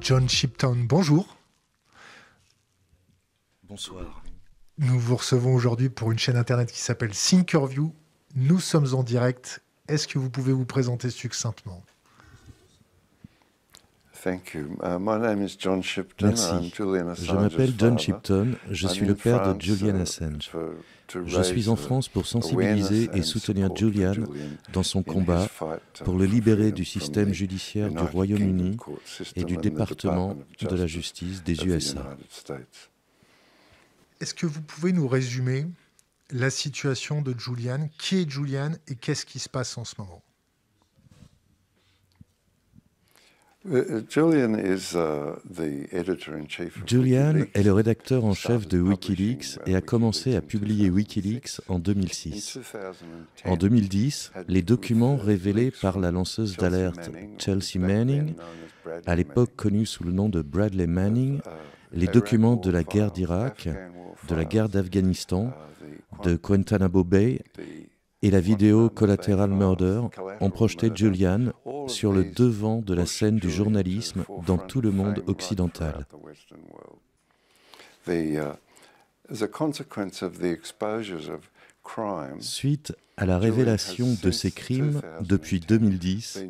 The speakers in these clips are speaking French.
John Shiptown, bonjour. Bonsoir. Nous vous recevons aujourd'hui pour une chaîne internet qui s'appelle Thinkerview. Nous sommes en direct. Est-ce que vous pouvez vous présenter succinctement Uh, Merci. je m'appelle John Shipton, je suis le père de Julian uh, Assange. Je suis en France pour sensibiliser et soutenir Julian dans son combat pour le libérer du système judiciaire du Royaume-Uni et du département de la justice des USA. Est-ce que vous pouvez nous résumer la situation de Julian Qui est Julian et qu'est-ce qui se passe en ce moment Uh, uh, Julian uh, est le rédacteur en chef de Wikileaks et a commencé à publier Wikileaks en 2006. En 2010, les documents révélés par la lanceuse d'alerte Chelsea Manning, à l'époque connue sous le nom de Bradley Manning, les documents de la guerre d'Irak, de la guerre d'Afghanistan, de Guantanamo Bay et la vidéo Collateral Murder ont projeté Julian sur le devant de la scène du journalisme dans tout le monde occidental. Suite à la révélation de ces crimes depuis 2010,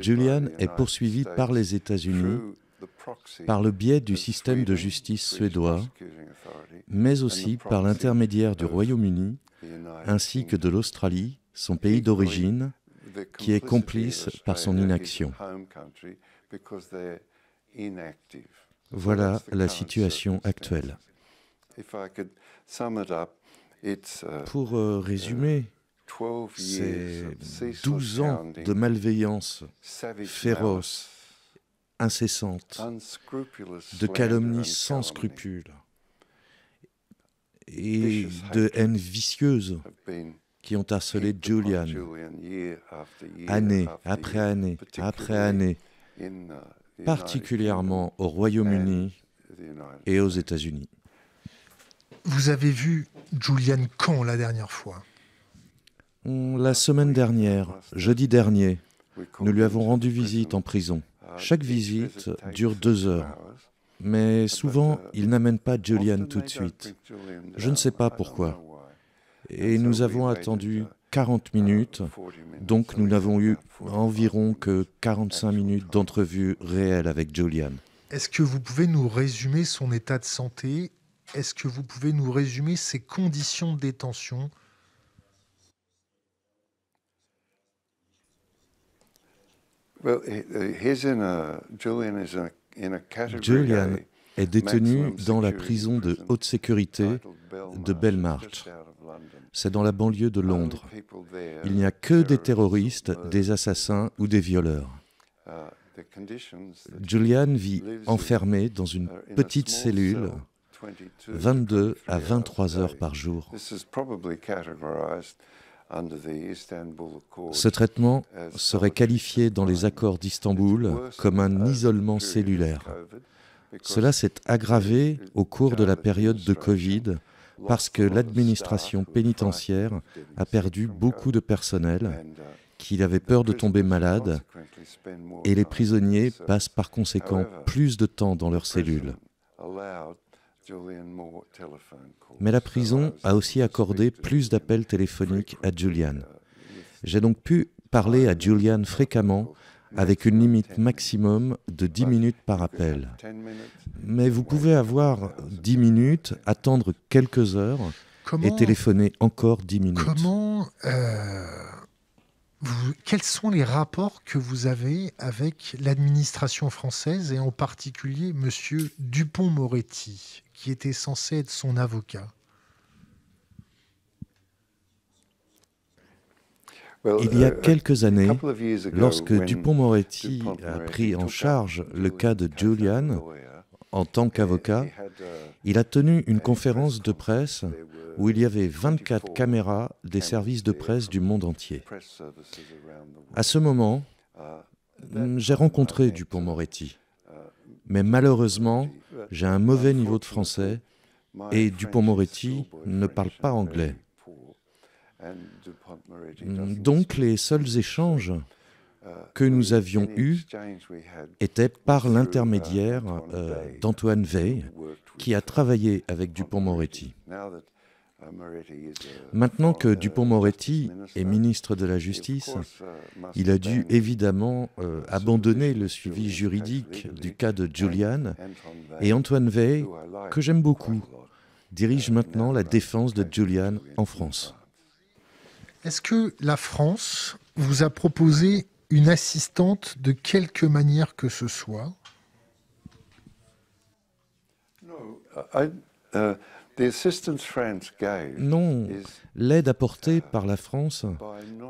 Julian est poursuivi par les États-Unis par le biais du système de justice suédois, mais aussi par l'intermédiaire du Royaume-Uni ainsi que de l'Australie, son pays d'origine, qui est complice par son inaction. Voilà la situation actuelle. Pour euh, résumer, ces 12 ans de malveillance féroce, incessante, de calomnie sans scrupules, et de haine vicieuse qui ont harcelé Julian année après année après année, particulièrement au Royaume-Uni et aux États-Unis. Vous avez vu Julian quand la dernière fois hmm, La semaine dernière, jeudi dernier, nous lui avons rendu visite en prison. Chaque visite dure deux heures. Mais souvent, ils n'amènent pas Julian tout de suite. Je ne sais pas pourquoi. Et nous avons attendu 40 minutes, donc nous n'avons eu environ que 45 minutes d'entrevue réelle avec Julian. Est-ce que vous pouvez nous résumer son état de santé Est-ce que vous pouvez nous résumer ses conditions de détention Julian is a Julian est détenu dans la prison de haute sécurité de Belmarsh. C'est dans la banlieue de Londres. Il n'y a que des terroristes, des assassins ou des violeurs. Uh, Julian vit enfermé dans une petite cellule 22 à 23 heures par jour. Ce traitement serait qualifié dans les accords d'Istanbul comme un isolement cellulaire. Cela s'est aggravé au cours de la période de Covid parce que l'administration pénitentiaire a perdu beaucoup de personnel, uh, qu'il avait peur de tomber malade, et les prisonniers passent par conséquent plus de temps dans leurs cellules. Mais la prison a aussi accordé plus d'appels téléphoniques à Julian. Uh, J'ai donc pu parler à Julian fréquemment avec une limite maximum de 10 minutes par appel. Mais vous pouvez avoir 10 minutes, attendre quelques heures et téléphoner encore 10 minutes. Euh, quels sont les rapports que vous avez avec l'administration française et en particulier M. Dupont-Moretti qui était censé être son avocat. Il y a uh, quelques années, lorsque Dupont-Moretti a pris en charge le cas de Julian en tant qu'avocat, uh, il a tenu une conférence de presse où il y avait 24 caméras des services de presse du monde entier. À ce moment, uh, j'ai rencontré Dupont-Moretti. Mais malheureusement, j'ai un mauvais niveau de français et Dupont-Moretti ne parle pas anglais. Donc les seuls échanges que nous avions eus étaient par l'intermédiaire euh, d'Antoine Veil, qui a travaillé avec Dupont-Moretti. Maintenant que Dupont-Moretti est ministre de la Justice, il a dû évidemment euh, abandonner le suivi juridique du cas de Julian et Antoine Veil, que j'aime beaucoup, dirige maintenant la défense de Julian en France. Est-ce que la France vous a proposé une assistante de quelque manière que ce soit uh, non, l'aide apportée uh, par la France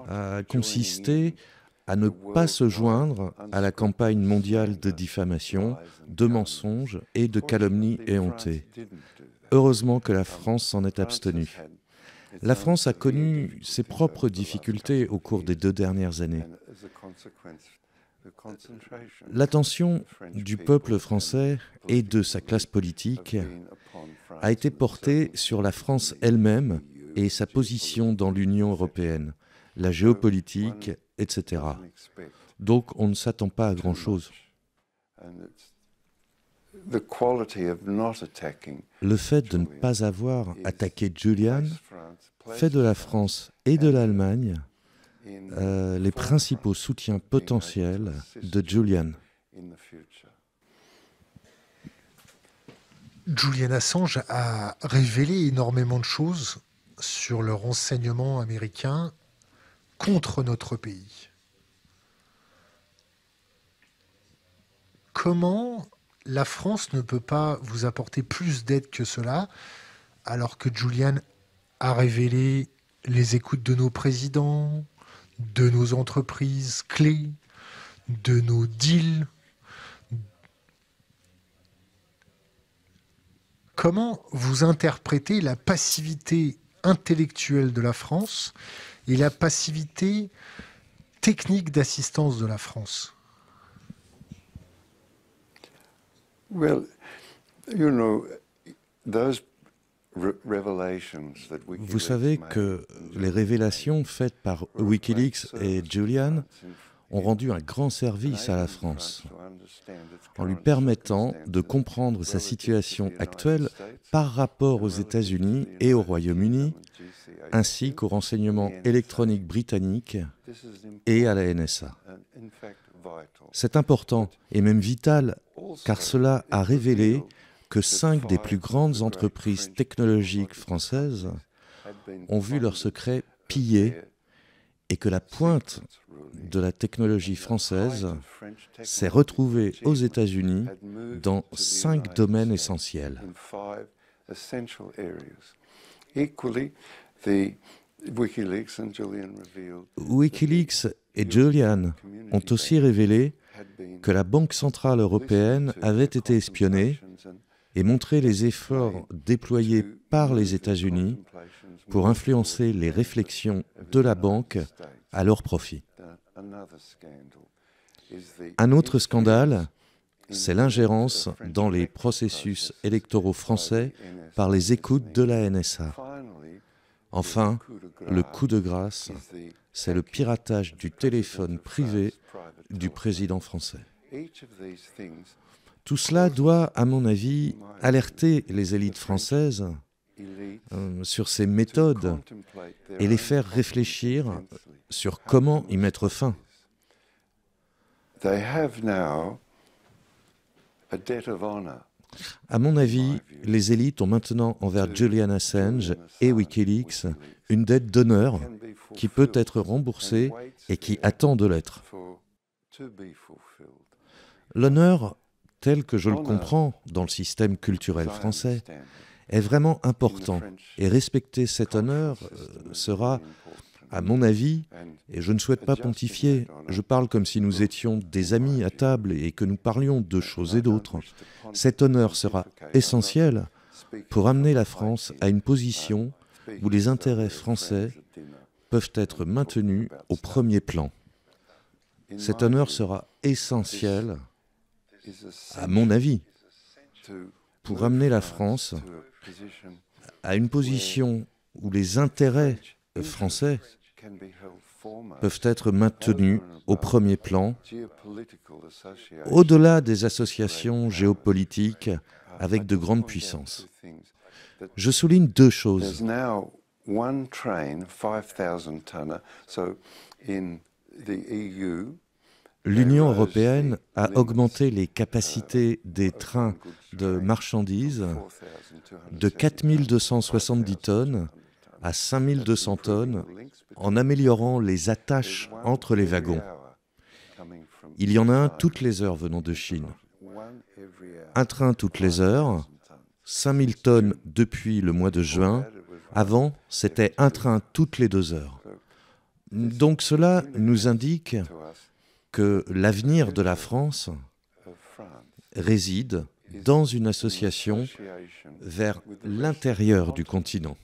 a consisté à ne pas se joindre à la campagne mondiale de diffamation, de mensonges et de calomnies éhontées. Heureusement que la um, France s'en est abstenue. La France a connu ses propres difficultés au cours des deux dernières années. L'attention du peuple français et de sa classe politique a été porté sur la France elle-même et sa position dans l'Union européenne, la géopolitique, etc. Donc on ne s'attend pas à grand-chose. Le fait de ne pas avoir attaqué Julian fait de la France et de l'Allemagne euh, les principaux soutiens potentiels de Julian. Julian Assange a révélé énormément de choses sur le renseignement américain contre notre pays. Comment la France ne peut pas vous apporter plus d'aide que cela, alors que Julian a révélé les écoutes de nos présidents, de nos entreprises clés, de nos deals Comment vous interprétez la passivité intellectuelle de la France et la passivité technique d'assistance de la France vous savez que les révélations faites par Wikileaks et Julian ont rendu un grand service à la France en lui permettant de comprendre sa situation actuelle par rapport aux États-Unis et au Royaume-Uni, ainsi qu'aux renseignements électroniques britanniques et à la NSA. C'est important et même vital, car cela a révélé que cinq des plus grandes entreprises technologiques françaises ont vu leurs secrets pillés et que la pointe de la technologie française s'est retrouvée aux États-Unis dans cinq domaines essentiels. Wikileaks et Julian ont aussi révélé que la Banque centrale européenne avait été espionnée et montrer les efforts déployés par les États-Unis pour influencer les réflexions de la banque à leur profit. Uh, Un autre scandale, c'est l'ingérence dans les processus électoraux français par les écoutes de la NSA. Enfin, le coup de grâce, c'est le piratage du téléphone privé du président français. Tout cela doit, à mon avis, alerter les élites françaises euh, sur ces méthodes et les faire réfléchir sur comment y mettre fin. À mon avis, les élites ont maintenant envers Julian Assange et Wikileaks une dette d'honneur qui peut être remboursée et qui attend de l'être. L'honneur tel que je le comprends dans le système culturel français, est vraiment important. Et respecter cet honneur sera, à mon avis, et je ne souhaite pas pontifier, je parle comme si nous étions des amis à table et que nous parlions de choses et d'autres, cet honneur sera essentiel pour amener la France à une position où les intérêts français peuvent être maintenus au premier plan. Cet honneur sera essentiel à mon avis, pour amener la France à une position où les intérêts français peuvent être maintenus au premier plan, au-delà des associations géopolitiques avec de grandes puissances. Je souligne deux choses. L'Union européenne a augmenté les capacités des trains de marchandises de 4270 tonnes à 5200 tonnes en améliorant les attaches entre les wagons. Il y en a un toutes les heures venant de Chine. Un train toutes les heures, 5000 tonnes depuis le mois de juin. Avant, c'était un train toutes les deux heures. Donc cela nous indique que l'avenir de la France réside dans une association vers l'intérieur du continent.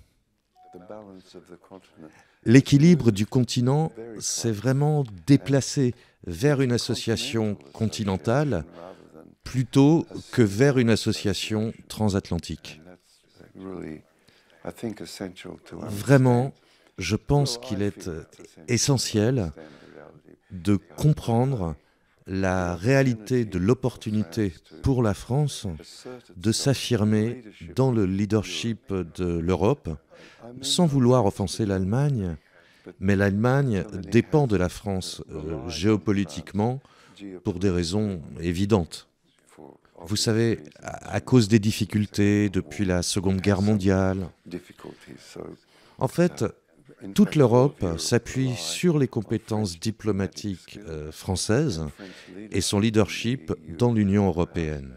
L'équilibre du continent s'est vraiment déplacé vers une association continentale plutôt que vers une association transatlantique. Vraiment, je pense qu'il est essentiel de comprendre la réalité de l'opportunité pour la France de s'affirmer dans le leadership de l'Europe, sans vouloir offenser l'Allemagne, mais l'Allemagne dépend de la France euh, géopolitiquement pour des raisons évidentes. Vous savez, à cause des difficultés depuis la Seconde Guerre mondiale. En fait, toute l'Europe s'appuie sur les compétences diplomatiques euh, françaises et son leadership dans l'Union européenne.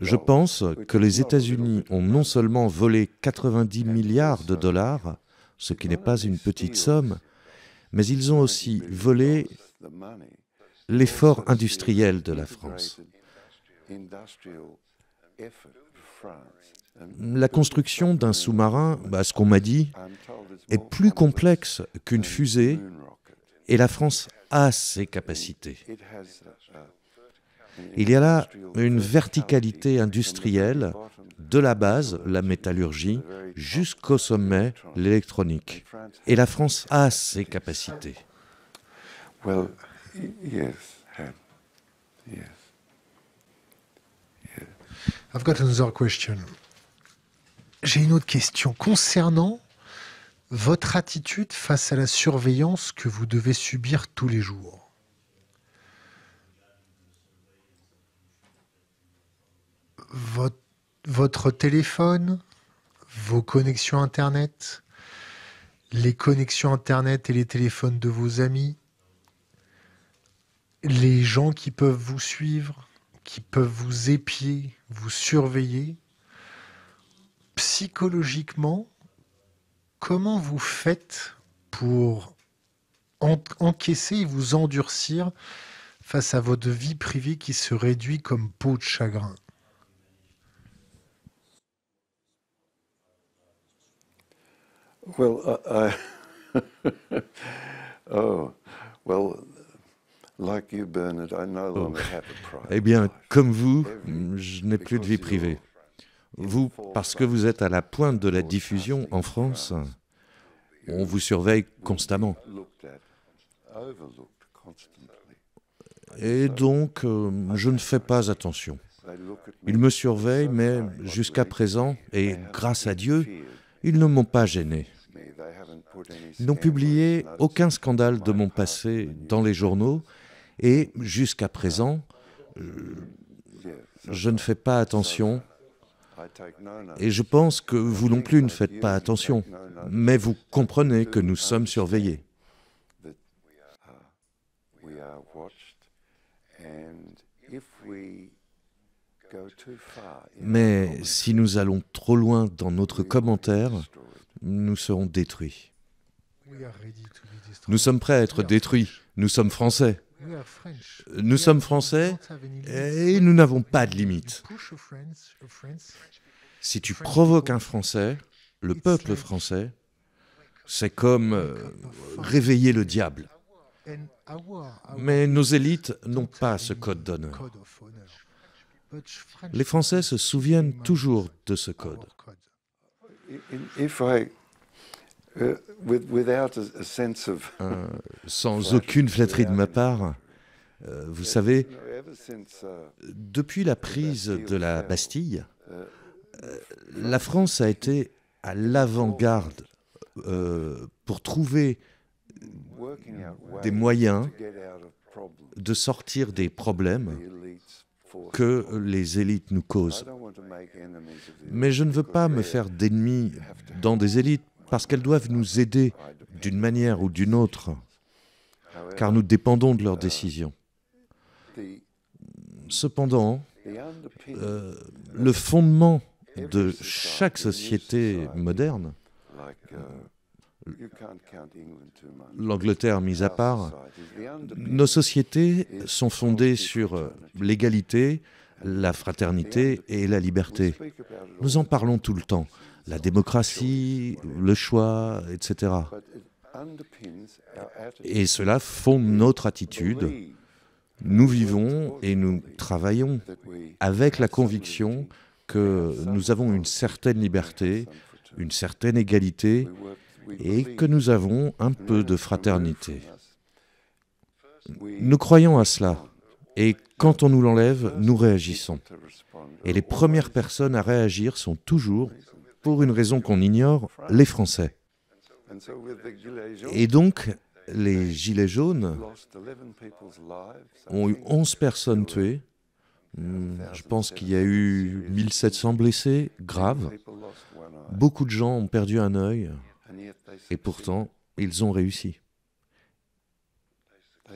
Je pense que les États-Unis ont non seulement volé 90 milliards de dollars, ce qui n'est pas une petite somme, mais ils ont aussi volé l'effort industriel de la France. La construction d'un sous-marin, à bah, ce qu'on m'a dit, est plus complexe qu'une fusée et la France a ses capacités. Il y a là une verticalité industrielle de la base, la métallurgie, jusqu'au sommet, l'électronique. Et la France a ses capacités. I've question. J'ai une autre question concernant votre attitude face à la surveillance que vous devez subir tous les jours. votre téléphone, vos connexions Internet, les connexions Internet et les téléphones de vos amis, les gens qui peuvent vous suivre, qui peuvent vous épier, vous surveiller, psychologiquement, comment vous faites pour encaisser et vous endurcir face à votre vie privée qui se réduit comme peau de chagrin Well, uh, oh, well, Oh. Eh bien, comme vous, je n'ai plus de vie privée. Vous, parce que vous êtes à la pointe de la diffusion en France, on vous surveille constamment. Et donc, euh, je ne fais pas attention. Ils me surveillent, mais jusqu'à présent, et grâce à Dieu, ils ne m'ont pas gêné. Ils n'ont publié aucun scandale de mon passé dans les journaux, et jusqu'à présent, euh, je ne fais pas attention. Et je pense que vous non plus ne faites pas attention. Mais vous comprenez que nous sommes surveillés. Mais si nous allons trop loin dans notre commentaire, nous serons détruits. Nous sommes prêts à être détruits. Nous sommes français. Nous sommes français et nous n'avons pas de limite. Si tu provoques un français, le peuple français, c'est comme euh, réveiller le diable. Mais nos élites n'ont pas ce code d'honneur. Les Français se souviennent toujours de ce code. Euh, sans aucune flatterie de ma part, euh, vous savez, uh, depuis la prise de la Bastille, uh, euh, la France a été à l'avant-garde pour trouver des moyens de sortir des problèmes que les élites nous causent. Mais je ne veux pas me faire d'ennemis dans des élites parce qu'elles doivent nous aider d'une manière ou d'une autre, car nous dépendons de leurs décisions. Cependant, euh, le fondement de chaque société moderne, l'Angleterre mise à part, nos sociétés sont fondées sur l'égalité, la fraternité et la liberté. Nous en parlons tout le temps la démocratie, le choix, etc. Et cela fonde notre attitude. Nous vivons et nous travaillons avec la conviction que nous avons une certaine liberté, une certaine égalité et que nous avons un peu de fraternité. Nous croyons à cela et quand on nous l'enlève, nous réagissons. Et les premières personnes à réagir sont toujours pour une raison qu'on ignore, les Français. Et donc, les Gilets jaunes ont eu 11 personnes tuées. Hmm, je pense qu'il y a eu 1700 blessés graves. Beaucoup de gens ont perdu un œil. Et pourtant, ils ont réussi.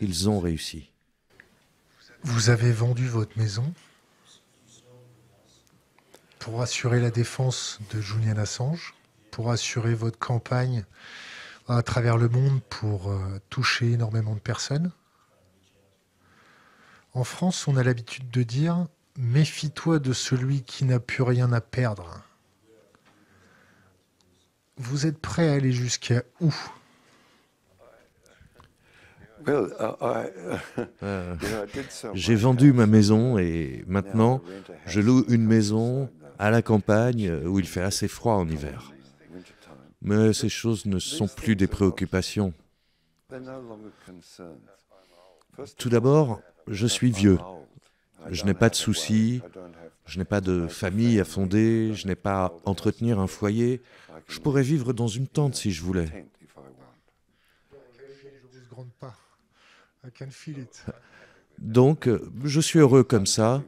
Ils ont réussi. Vous avez vendu votre maison pour assurer la défense de Julian Assange, pour assurer votre campagne à travers le monde pour euh, toucher énormément de personnes. En France, on a l'habitude de dire méfie-toi de celui qui n'a plus rien à perdre. Vous êtes prêt à aller jusqu'à où uh, uh, euh, J'ai vendu ma maison et maintenant je loue une maison à la campagne euh, où il fait assez froid en hiver. Mais ces choses ne sont plus des préoccupations. Tout d'abord, je suis vieux. Je n'ai pas de soucis, je n'ai pas de famille à fonder, je n'ai pas à entretenir un foyer. Je pourrais vivre dans une tente si je voulais. Donc, euh, je suis heureux comme ça.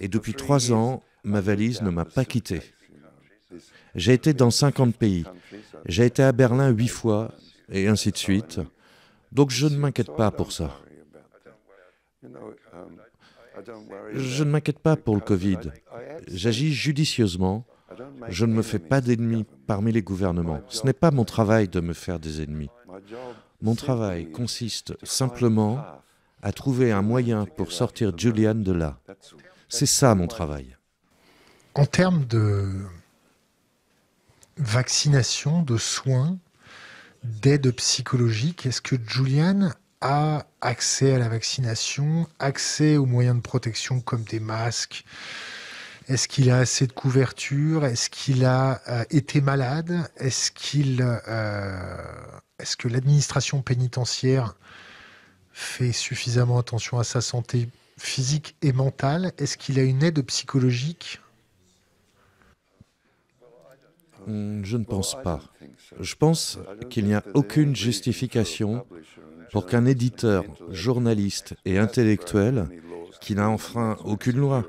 Et depuis trois ans, ma valise ne m'a pas quitté. J'ai été dans 50 pays. J'ai été à Berlin huit fois, et ainsi de suite. Donc je ne m'inquiète pas pour ça. Je ne m'inquiète pas pour le Covid. J'agis judicieusement. Je ne me fais pas d'ennemis parmi les gouvernements. Ce n'est pas mon travail de me faire des ennemis. Mon travail consiste simplement à trouver un moyen pour sortir Julian de là. C'est ça mon travail en termes de vaccination, de soins, d'aide psychologique, est-ce que Julian a accès à la vaccination, accès aux moyens de protection comme des masques Est-ce qu'il a assez de couverture Est-ce qu'il a euh, été malade euh, est-ce que l'administration pénitentiaire fait suffisamment attention à sa santé physique et mentale Est-ce qu'il a une aide psychologique Mm, je ne pense pas. Je pense qu'il n'y a aucune justification pour qu'un éditeur, journaliste et intellectuel qui n'a enfreint aucune loi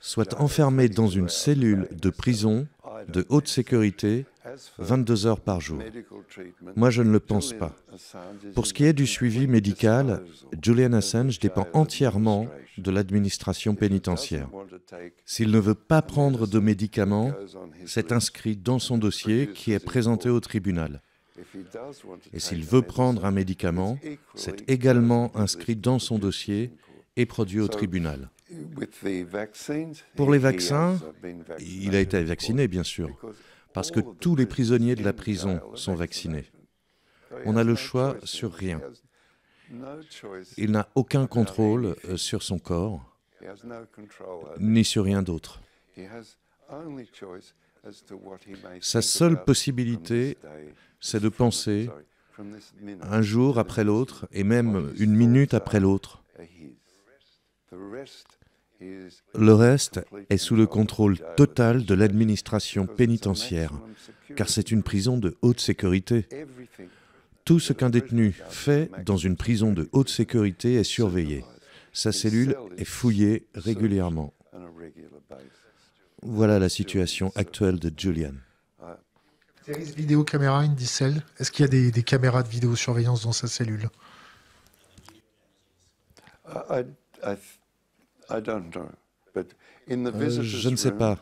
soit enfermé dans une cellule de prison de haute sécurité 22 heures par jour. Moi, je ne le pense pas. Pour ce qui est du suivi médical, Julian Assange dépend entièrement de l'administration pénitentiaire. S'il ne veut pas prendre de médicaments, c'est inscrit dans son dossier qui est présenté au tribunal. Et s'il veut prendre un médicament, c'est également inscrit dans son dossier et produit au tribunal. Pour les vaccins, il a été vacciné, bien sûr, parce que tous les prisonniers de la prison sont vaccinés. On a le choix sur rien. Il n'a aucun contrôle euh, sur son corps, ni sur rien d'autre. Sa seule possibilité, c'est de penser, un jour après l'autre, et même une minute après l'autre, le reste est sous le contrôle total de l'administration pénitentiaire, car c'est une prison de haute sécurité. Tout ce qu'un détenu fait dans une prison de haute sécurité est surveillé. Sa cellule est fouillée régulièrement. Voilà la situation actuelle de Julian. Vidéo caméra est-ce qu'il y a des, des, caméras de vidéosurveillance dans sa cellule euh, je ne sais pas.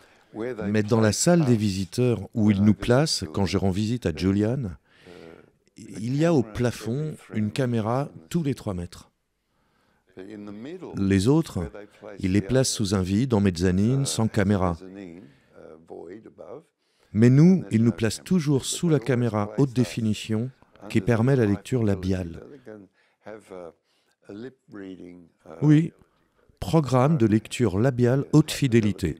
Mais dans la salle des visiteurs où ils uh, nous placent quand je rends visite à Julian, uh, il y a au plafond une caméra tous les trois mètres. Les autres, ils les placent sous un vide en mezzanine uh, sans caméra. Mais nous, ils nous placent toujours sous la caméra haute définition qui permet la lecture labiale. Oui, programme de lecture labiale haute fidélité.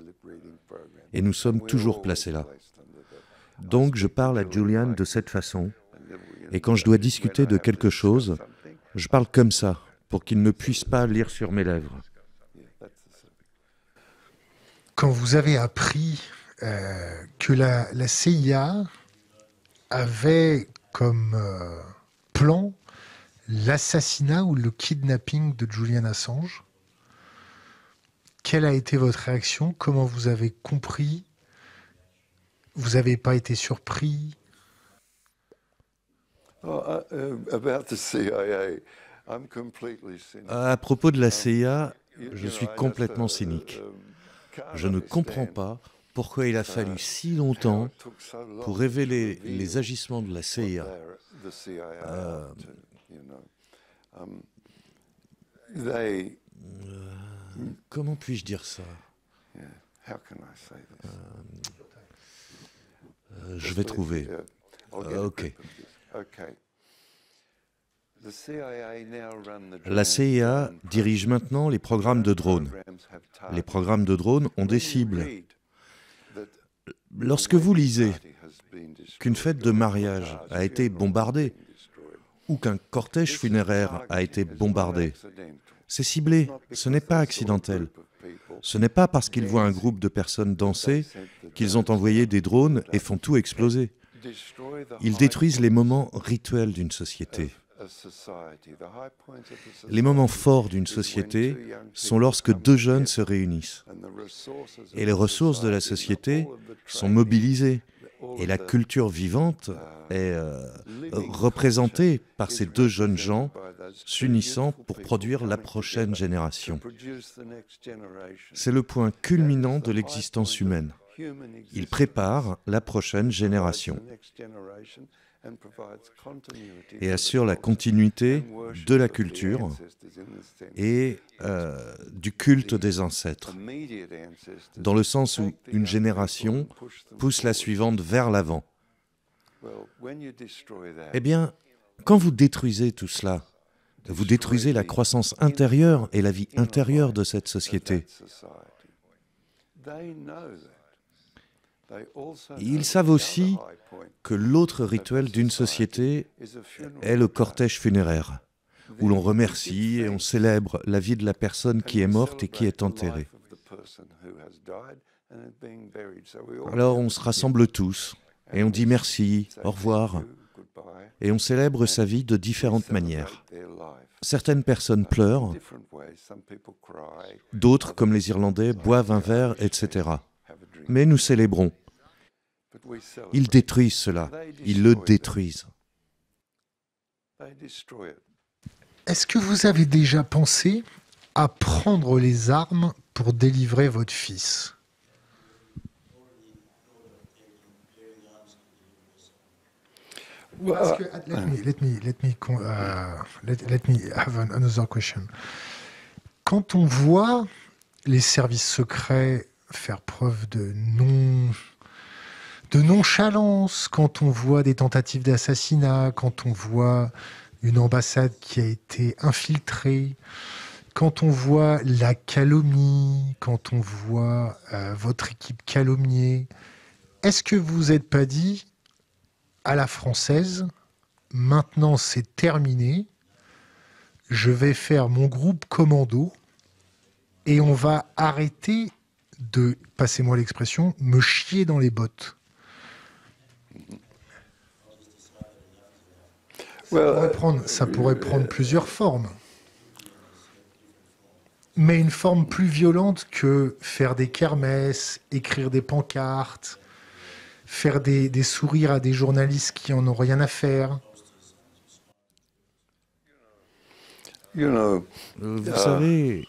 Et nous sommes toujours placés là. Donc je parle à Julian de cette façon. Et quand je dois discuter de quelque chose, je parle comme ça, pour qu'il ne puisse pas lire sur mes lèvres. Quand vous avez appris euh, que la, CIA avait comme euh, plan l'assassinat ou le kidnapping de Julian Assange, quelle a été votre réaction Comment vous avez compris Vous n'avez pas été surpris à propos de la um, CIA, je suis complètement cynique. Um, je ne comprends pas pourquoi il a fallu si longtemps pour révéler les agissements de la CIA comment puis-je dire ça euh, euh, je vais trouver. Euh, ok. La CIA dirige maintenant les programmes de drones. Les programmes de drones ont des cibles. Lorsque vous lisez qu'une fête de mariage a été bombardée ou qu'un cortège funéraire a été bombardé, c'est ciblé, ce n'est pas accidentel. Ce n'est pas parce qu'ils voient un groupe de personnes danser qu'ils ont envoyé des drones et font tout exploser. Ils détruisent les moments rituels d'une société. Les moments forts d'une société sont lorsque deux jeunes se réunissent et les ressources de la société sont mobilisées et la culture vivante est euh, représentée par ces deux jeunes gens s'unissant pour produire la prochaine génération. C'est le point culminant de l'existence humaine. Il prépare la prochaine génération et assure la continuité de la culture et euh, du culte des ancêtres, dans le sens où une génération pousse la suivante vers l'avant. Eh bien, quand vous détruisez tout cela, vous détruisez la croissance intérieure et la vie intérieure de cette société. Ils savent aussi que l'autre rituel d'une société est le cortège funéraire, où l'on remercie et on célèbre la vie de la personne qui est morte et qui est enterrée. Alors on se rassemble tous et on dit merci, au revoir, et on célèbre sa vie de différentes manières. Certaines personnes pleurent, d'autres, comme les Irlandais, boivent un verre, etc. Mais nous célébrons. Ils détruisent cela, ils le détruisent. Est-ce que vous avez déjà pensé à prendre les armes pour délivrer votre fils Quand on voit les services secrets faire preuve de non de nonchalance quand on voit des tentatives d'assassinat, quand on voit une ambassade qui a été infiltrée, quand on voit la calomnie, quand on voit euh, votre équipe calomniée, est-ce que vous n'êtes pas dit à la française, maintenant c'est terminé, je vais faire mon groupe commando et on va arrêter de, passez-moi l'expression, me chier dans les bottes ça pourrait prendre plusieurs formes. Mais une forme plus violente que faire des kermesses, écrire des pancartes, faire des, sourires à des journalistes qui en ont rien à faire. Euh, vous uh, savez,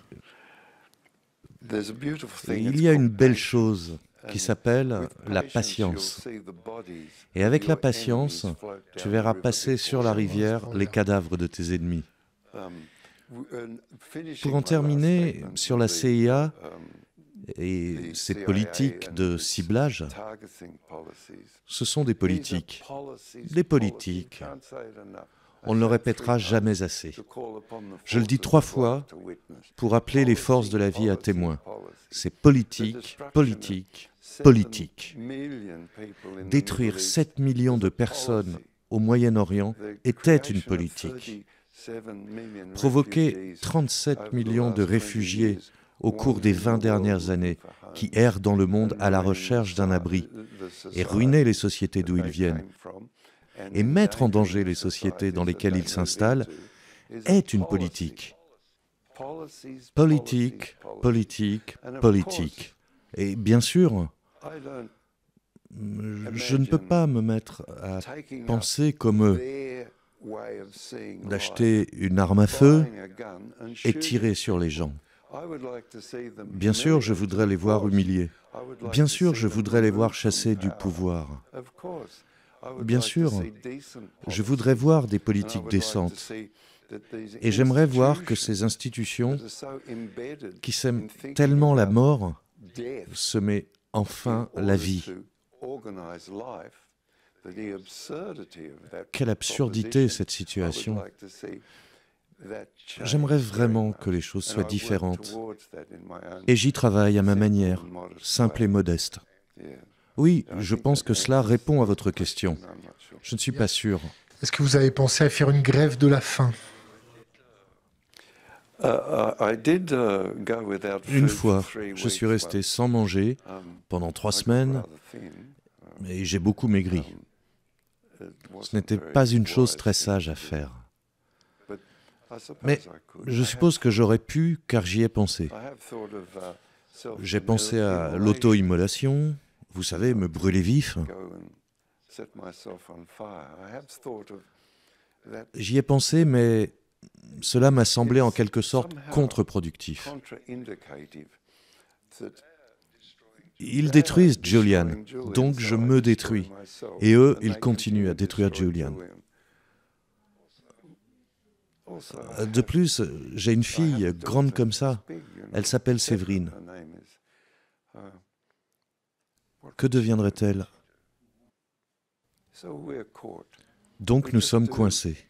il y a une belle chose qui s'appelle la patience. Et avec la patience, tu verras passer sur la rivière les cadavres de tes ennemis. Um, uh, pour en terminer sur la CIA um, et ses politiques de ciblage, ce sont des politiques. Des politiques. On ne le répétera jamais assez. Je le dis trois fois pour appeler les forces de la vie à témoin. C'est politique, politique, politique. Détruire 7 millions de personnes au Moyen-Orient était une politique. Provoquer 37 millions de réfugiés au cours des 20 dernières années qui errent dans le monde à la recherche d'un uh, abri et ruiner les sociétés d'où ils viennent et mettre en danger les sociétés dans lesquelles ils s'installent est une politique. Politique, politique, politique. Et bien sûr, je ne peux pas me mettre à penser comme eux, d'acheter une arme à feu et tirer sur les gens. Bien sûr, je voudrais les voir humiliés. Bien sûr, je voudrais les voir chassés du pouvoir. Bien sûr, je voudrais voir des politiques décentes. Et j'aimerais voir que ces institutions qui s'aiment tellement la mort se mettent enfin la vie. Quelle absurdité cette situation. J'aimerais vraiment que les choses soient différentes. Et j'y travaille à ma manière, simple et modeste. Oui, je pense que cela répond à votre question. Je ne suis pas sûr. Est-ce que vous avez pensé à faire une grève de la faim une fois, je suis resté sans manger um, pendant trois semaines et um, j'ai beaucoup maigri. Um, Ce n'était pas une chose très sage à faire. Mais je suppose que j'aurais pu, car j'y ai pensé. Uh, j'ai pensé à l'auto-immolation, vous savez, me brûler vif. J'y ai pensé, mais cela m'a semblé en quelque sorte contre-productif. Ils détruisent Julian, donc je me détruis. Et eux, ils continuent à détruire Julian. Euh, de plus, j'ai une fille grande comme ça. Uh, Elle s'appelle Séverine. Uh, que deviendrait-elle Donc nous sommes coincés.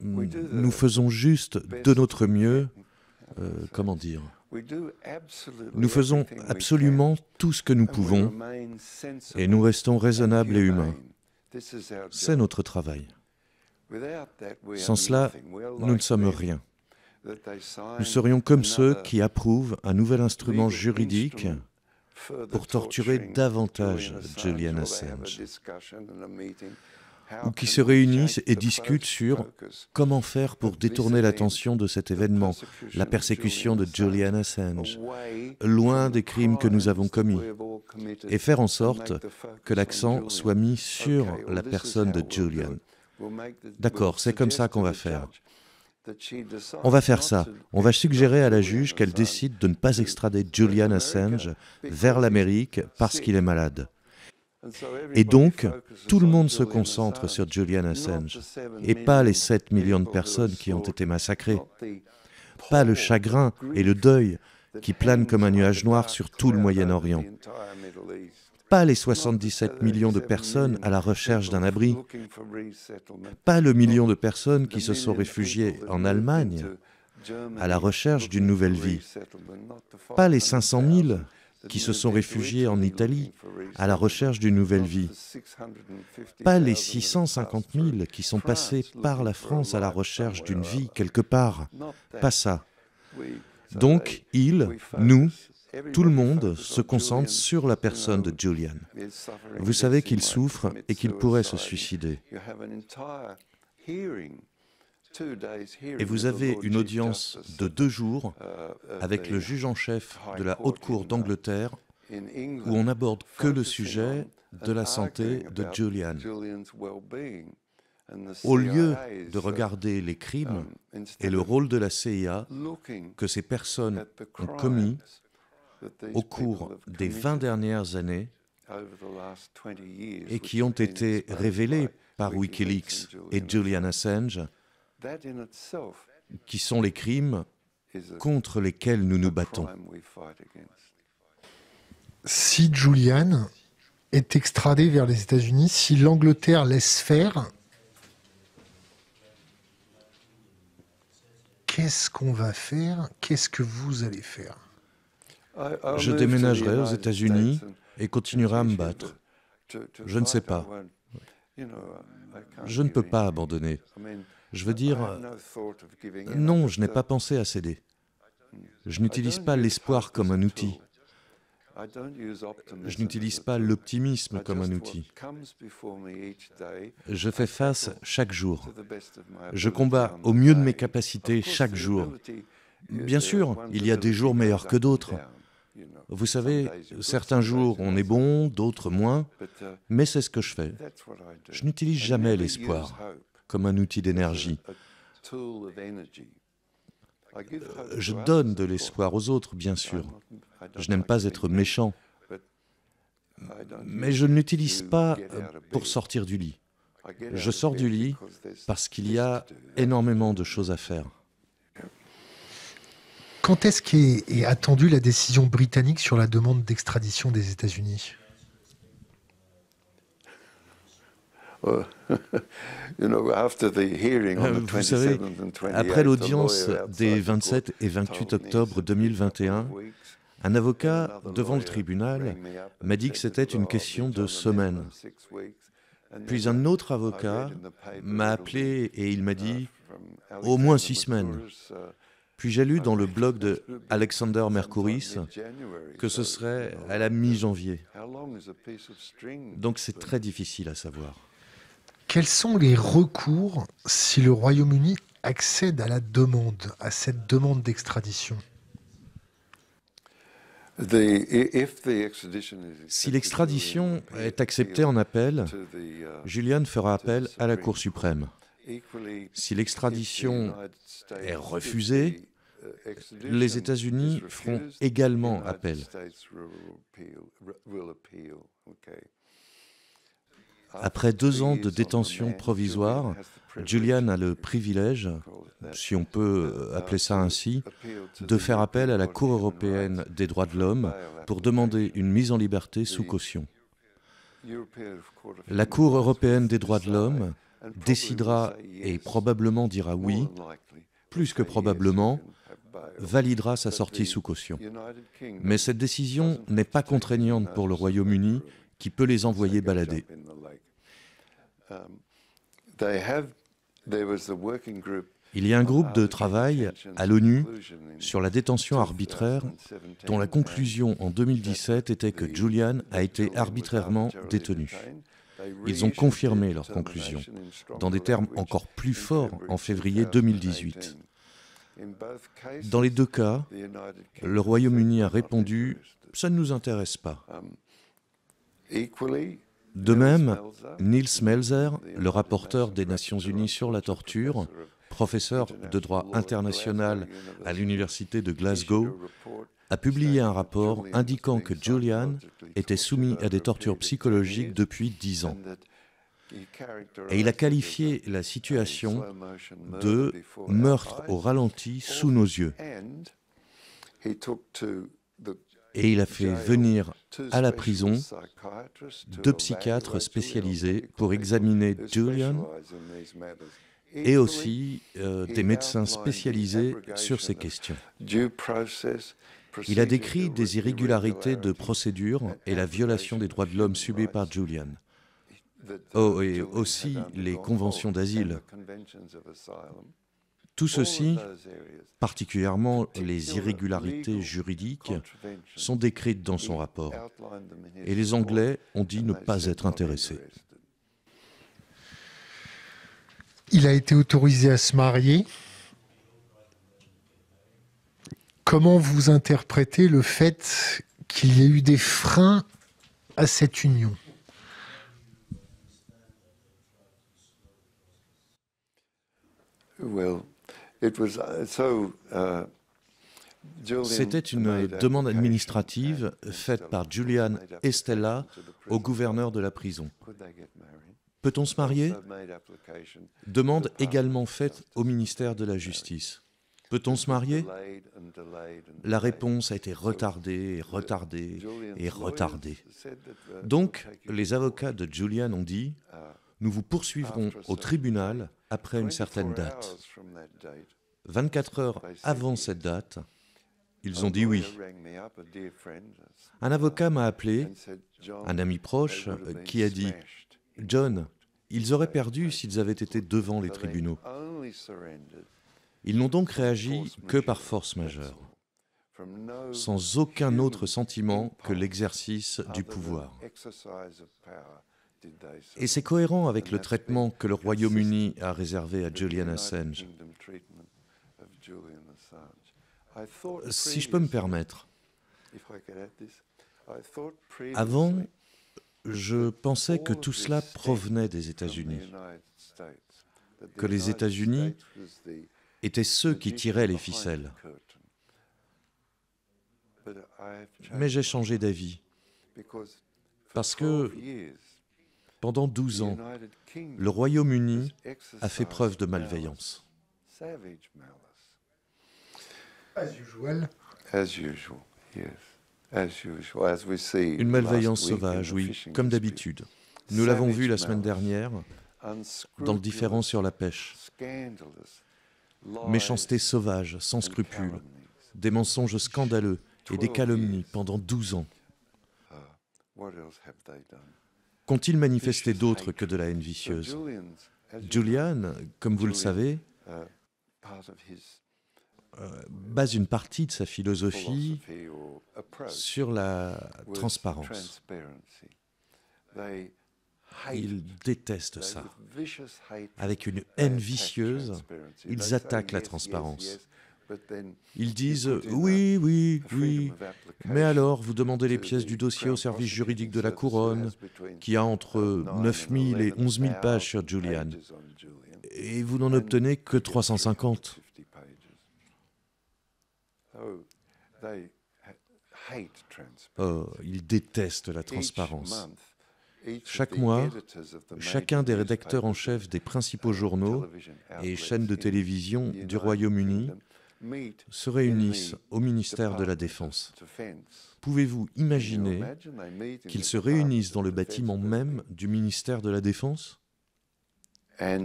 Hmm. nous faisons juste de notre mieux, euh, comment dire, nous faisons absolument tout ce que nous pouvons et nous restons raisonnables et humains. C'est notre travail. Sans cela, nous ne sommes rien. Nous serions comme ceux qui approuvent un nouvel instrument juridique pour torturer davantage Julian Assange ou qui se réunissent et discutent sur comment faire pour détourner l'attention de cet événement, la persécution de Julian Assange, loin des crimes que nous avons commis, et faire en sorte que l'accent soit mis sur la personne de Julian. D'accord, c'est comme ça qu'on va faire. On va faire ça. On va suggérer à la juge qu'elle décide de ne pas extrader Julian Assange vers l'Amérique parce qu'il est malade. Et donc, tout le monde se concentre sur Julian Assange, et pas les 7 millions de personnes qui ont été massacrées, pas le chagrin et le deuil qui planent comme un nuage noir sur tout le Moyen-Orient, pas les 77 millions de personnes à la recherche d'un abri, pas le million de personnes qui se sont réfugiées en Allemagne à la recherche d'une nouvelle vie, pas les 500 000 qui se sont réfugiés en Italie à la recherche d'une nouvelle vie. Pas les 650 000 qui sont passés par la France à la recherche d'une vie quelque part. Pas ça. Donc, ils, nous, tout le monde se concentre sur la personne de Julian. Vous savez qu'il souffre et qu'il pourrait se suicider et vous avez une audience de deux jours avec le juge en chef de la Haute Cour d'Angleterre où on n'aborde que le sujet de la santé de Julian. Au lieu de regarder les crimes et le rôle de la CIA que ces personnes ont commis au cours des 20 dernières années et qui ont été révélés par Wikileaks et Julian Assange qui sont les crimes contre lesquels nous nous battons. Si Julian est extradé vers les États-Unis, si l'Angleterre laisse faire, qu'est-ce qu'on va faire Qu'est-ce que vous allez faire Je déménagerai aux États-Unis et continuerai à me battre. Je ne sais pas. Je ne peux pas abandonner. Je veux dire, non, je n'ai pas pensé à céder. Je n'utilise pas l'espoir comme un outil. Je n'utilise pas l'optimisme comme un outil. Je fais face chaque jour. Je combats au mieux de mes capacités chaque jour. Bien sûr, il y a des jours meilleurs que d'autres. Vous savez, certains jours on est bon, d'autres moins, uh, mais c'est ce que je fais. Je n'utilise jamais l'espoir comme un outil d'énergie. Euh, je donne de l'espoir aux autres, bien sûr. Je n'aime pas être méchant, mais je ne l'utilise pas euh, pour sortir du lit. Je sors du lit parce qu'il y a énormément de choses à faire. Quand est-ce qu'est est attendue la décision britannique sur la demande d'extradition des États-Unis Euh, vous savez, après l'audience des 27 et 28 octobre 2021, un avocat devant le tribunal m'a dit que c'était une question de semaines. Puis un autre avocat m'a appelé et il m'a uh, dit au moins six semaines. Uh, Puis j'ai lu dans le blog de Alexander Mercouris que ce serait à la mi-janvier. Donc c'est très difficile à savoir. Quels sont les recours si le Royaume-Uni accède à la demande, à cette demande d'extradition si l'extradition est acceptée uh, en appel, uh, Julian fera appel à la Cour suprême. Si l'extradition est refusée, uh, les États-Unis feront également appel. Après deux ans de détention provisoire, Julian a le privilège, si on peut euh, appeler ça ainsi, de faire appel à la Cour européenne des droits de l'homme pour demander une mise en liberté sous caution. La Cour européenne des droits de l'homme décidera et probablement dira oui, plus que probablement, validera sa sortie sous caution. Mais cette décision n'est pas contraignante pour le Royaume-Uni qui peut les envoyer balader. Um, Il y a un uh, groupe de travail à l'ONU sur la détention arbitraire dont la conclusion en 2017 était que Julian a été arbitrairement détenu. Ils ont confirmé leur conclusion dans des termes encore plus forts en février 2018. Dans les deux cas, le Royaume-Uni a répondu ⁇ ça ne nous intéresse pas um, ⁇ de même, Niels Melzer, le rapporteur des Nations Unies sur la torture, professeur de droit international à l'université de Glasgow, a publié un rapport indiquant que Julian était soumis à des tortures psychologiques depuis dix ans. Et il a qualifié la situation de meurtre au ralenti sous nos yeux et il a fait venir à la prison deux psychiatres spécialisés pour examiner Julian et aussi euh, des médecins spécialisés sur ces questions. Il a décrit des irrégularités de procédure et la violation des droits de l'homme subie par Julian. Oh, et aussi les conventions d'asile. Tout ceci, particulièrement les irrégularités juridiques, sont décrites dans son rapport. Et les Anglais ont dit ne pas être intéressés. Il a été autorisé à se marier. Comment vous interprétez le fait qu'il y ait eu des freins à cette union Uh, uh, C'était une demande administrative faite par Julian Estella au gouverneur de la prison. Peut-on se marier Demande également faite au ministère de la Justice. Peut-on se marier La réponse a été retardée, et uh, retardée et retardée. Donc, les avocats de Julian ont dit, nous vous poursuivrons au tribunal après une certaine date. 24 heures avant cette date, ils ont dit oui. Un avocat m'a appelé, un ami proche, euh, qui a dit John, ils auraient perdu s'ils avaient été devant les tribunaux. Ils n'ont donc réagi que par force majeure, sans aucun autre sentiment que l'exercice du pouvoir. Et c'est cohérent avec le traitement que le Royaume-Uni a réservé à Julian Assange. Si je peux me permettre, avant, je pensais que tout cela provenait des États-Unis, que les États-Unis étaient ceux qui tiraient les ficelles. Mais j'ai changé d'avis, parce que pendant 12 ans, le Royaume-Uni a fait preuve de malveillance. Une malveillance sauvage, oui, comme d'habitude. Nous l'avons vu la semaine dernière dans le différent sur la pêche. Méchanceté sauvage, sans scrupules, des mensonges scandaleux et des calomnies pendant 12 ans. Ah, Qu'ont-ils manifesté d'autres que de la haine vicieuse Julian, comme vous le savez, uh, euh, base une partie de sa philosophie sur la transparence. Ils détestent ça. Avec une haine vicieuse, ils attaquent la transparence. Ils disent oui, oui, oui, mais alors vous demandez les pièces du dossier au service juridique de la couronne, qui a entre 9 000 et 11 000 pages sur Julian, et vous n'en obtenez que 350. Oh, ils détestent la transparence. Chaque mois, chacun des rédacteurs en chef des principaux journaux et chaînes de télévision du Royaume-Uni se réunissent au ministère de la Défense. Pouvez-vous imaginer qu'ils se réunissent dans le bâtiment même du ministère de la Défense et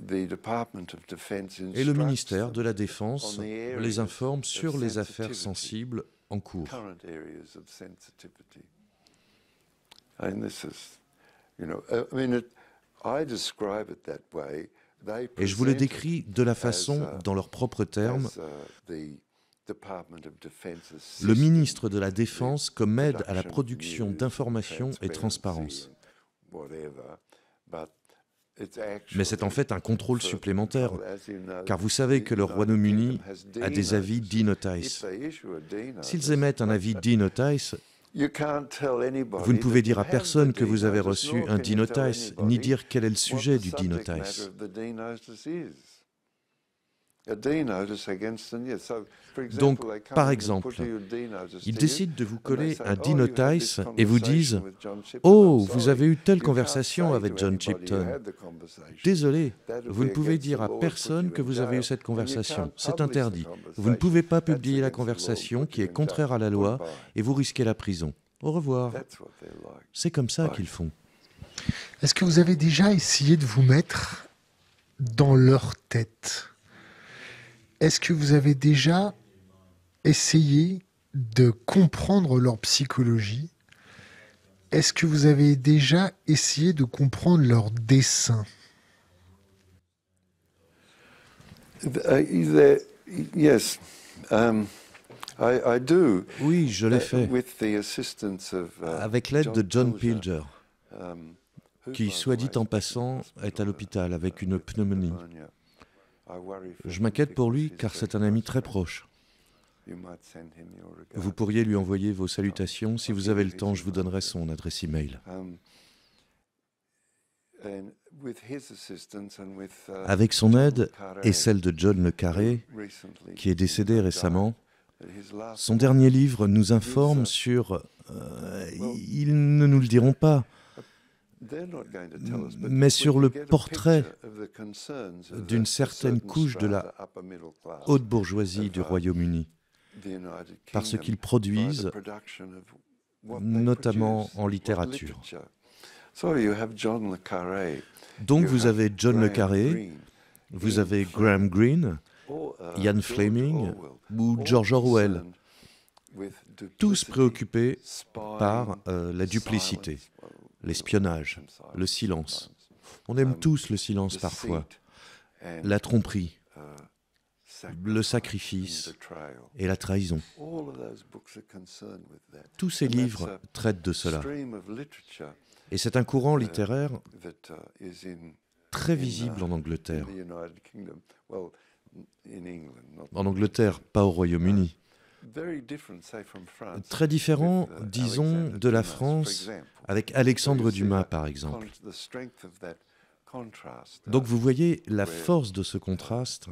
le ministère de la Défense les informe sur les affaires sensibles en cours. Et je vous le décris de la façon, uh, dans leurs propres termes, uh, le ministre de la Défense comme aide à la production d'informations et transparence. Mais c'est en fait un contrôle supplémentaire, car vous savez que le Royaume-Uni a des avis d'inotice. S'ils émettent un avis d'inotice. Vous ne pouvez dire à personne que vous avez reçu un dinotice, ni dire quel est le sujet du dinotice. Donc, par exemple, ils décident de vous coller un oh, dinotice et vous disent ⁇ Oh, vous avez eu telle conversation avec John Chipton ⁇ Désolé, vous ne pouvez dire à personne que vous avez eu cette conversation. C'est interdit. Vous ne pouvez pas publier la conversation qui est contraire à la loi et vous risquez la prison. Au revoir. C'est comme ça qu'ils font. Est-ce que vous avez déjà essayé de vous mettre dans leur tête est-ce que vous avez déjà essayé de comprendre leur psychologie Est-ce que vous avez déjà essayé de comprendre leur dessin uh, um, Oui, je l'ai uh, fait uh, avec l'aide de John Pilger, um, qui, soit dit en passant, est à l'hôpital avec une pneumonie. Je m'inquiète pour lui car c'est un ami très proche. Vous pourriez lui envoyer vos salutations. Si vous avez le temps, je vous donnerai son adresse email. Avec son aide et celle de John Le Carré, qui est décédé récemment, son dernier livre nous informe sur... Euh, ils ne nous le diront pas, mais sur le portrait d'une certaine couche de la haute bourgeoisie du uh, Royaume-Uni, par ce qu'ils produisent, notamment en littérature. Donc vous avez John Le Carré, vous avez Graham Greene, uh, Ian Fleming ou George Orwell, tous préoccupés par euh, la duplicité, l'espionnage, le silence. On aime tous le silence parfois, la tromperie, le sacrifice et la trahison. Tous ces livres traitent de cela. Et c'est un courant littéraire très visible en Angleterre. En Angleterre, pas au Royaume-Uni très différent, uh, disons, de la France avec Alexandre Dumas, par exemple. Donc uh, vous voyez la force de ce uh, contraste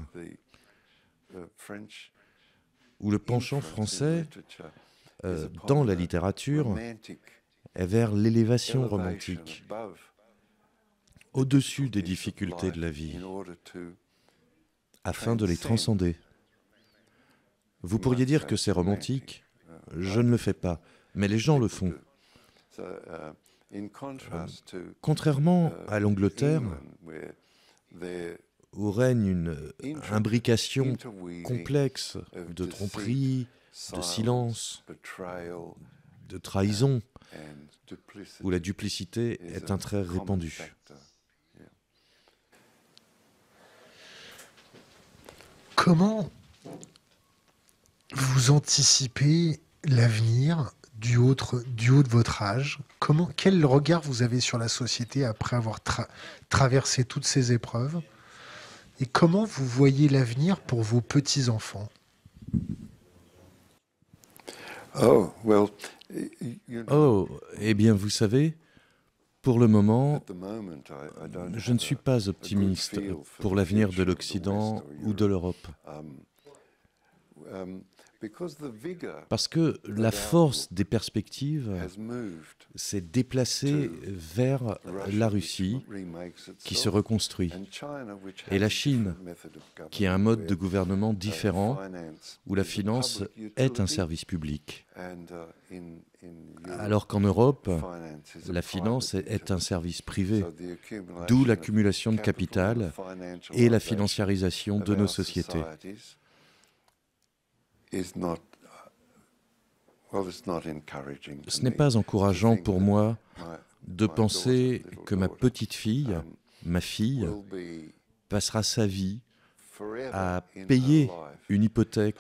où le penchant français euh, dans la littérature est vers l'élévation romantique, au-dessus des difficultés de la vie, afin de les transcender. Vous pourriez dire que c'est romantique. Je ne le fais pas, mais les gens le font. Euh, contrairement à l'Angleterre, où règne une euh, imbrication complexe de tromperie, de silence, de trahison, où la duplicité est un trait répandu. Comment vous anticipez l'avenir du, du haut de votre âge Comment, Quel regard vous avez sur la société après avoir traversé toutes ces épreuves Et comment vous voyez l'avenir pour vos petits-enfants oh, oh, eh bien, vous savez, pour le moment, je ne suis pas optimiste pour l'avenir de l'Occident ou de l'Europe. Um, um, parce que la force des perspectives s'est déplacée vers la Russie qui se reconstruit et la Chine qui a un mode de gouvernement différent uh, où la finance est un service public. Uh, Alors qu'en Europe, la finance est un service privé, d'où l'accumulation de capital et la financiarisation de nos sociétés. Ce n'est pas encourageant pour moi de penser que ma petite fille, ma fille, passera sa vie à payer une hypothèque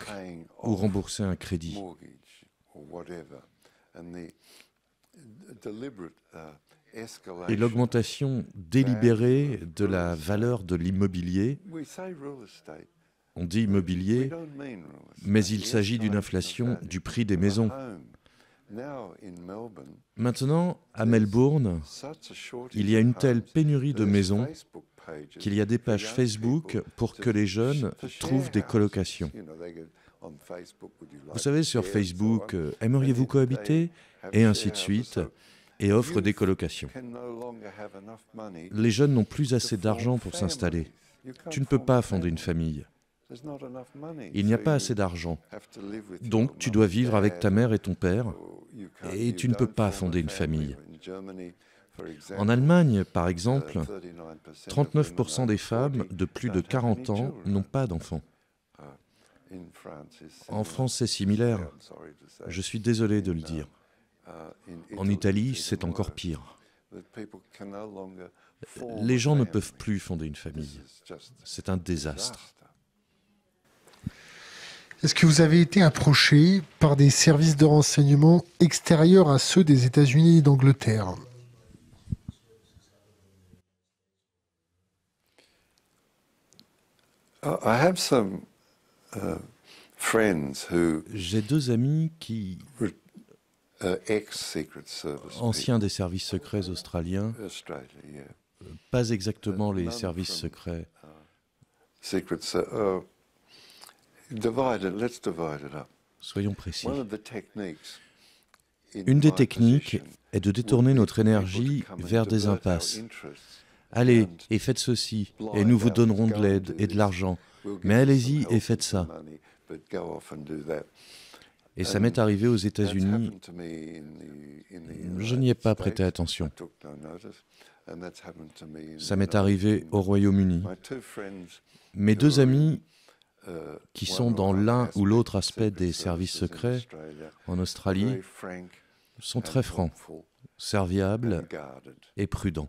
ou rembourser un crédit. Uh, Et l'augmentation délibérée de la valeur de l'immobilier on dit immobilier, mais il s'agit d'une inflation du prix des maisons. Maintenant, à Melbourne, il y a une telle pénurie de maisons qu'il y a des pages Facebook pour que les jeunes trouvent des colocations. Vous savez, sur Facebook, euh, aimeriez-vous cohabiter Et ainsi de suite, et offre des colocations. Les jeunes n'ont plus assez d'argent pour s'installer. Tu ne peux pas fonder une famille. Il n'y a pas assez d'argent. Donc tu dois vivre avec ta mère et ton père oh, et tu ne peux pas fonder une famille. En Allemagne, par uh, exemple, 39% des femmes de plus de 40 ans n'ont pas d'enfants. Uh, en France, c'est similaire. Je suis désolé de le uh, dire. En Italie, c'est encore pire. Les gens ne peuvent plus fonder une famille. C'est un désastre. Est-ce que vous avez été approché par des services de renseignement extérieurs à ceux des États-Unis et d'Angleterre uh, J'ai deux amis qui, uh, anciens des services secrets australiens, pas exactement les services secrets uh, Soyons précis. Une des techniques est de détourner notre énergie vers des impasses. Allez et faites ceci, et nous vous donnerons de l'aide et de l'argent. Mais allez-y et faites ça. Et ça m'est arrivé aux États-Unis. Je n'y ai pas prêté attention. Ça m'est arrivé au Royaume-Uni. Mes deux amis qui sont dans l'un ou l'autre aspect des services secrets en Australie sont très francs, serviables et prudents.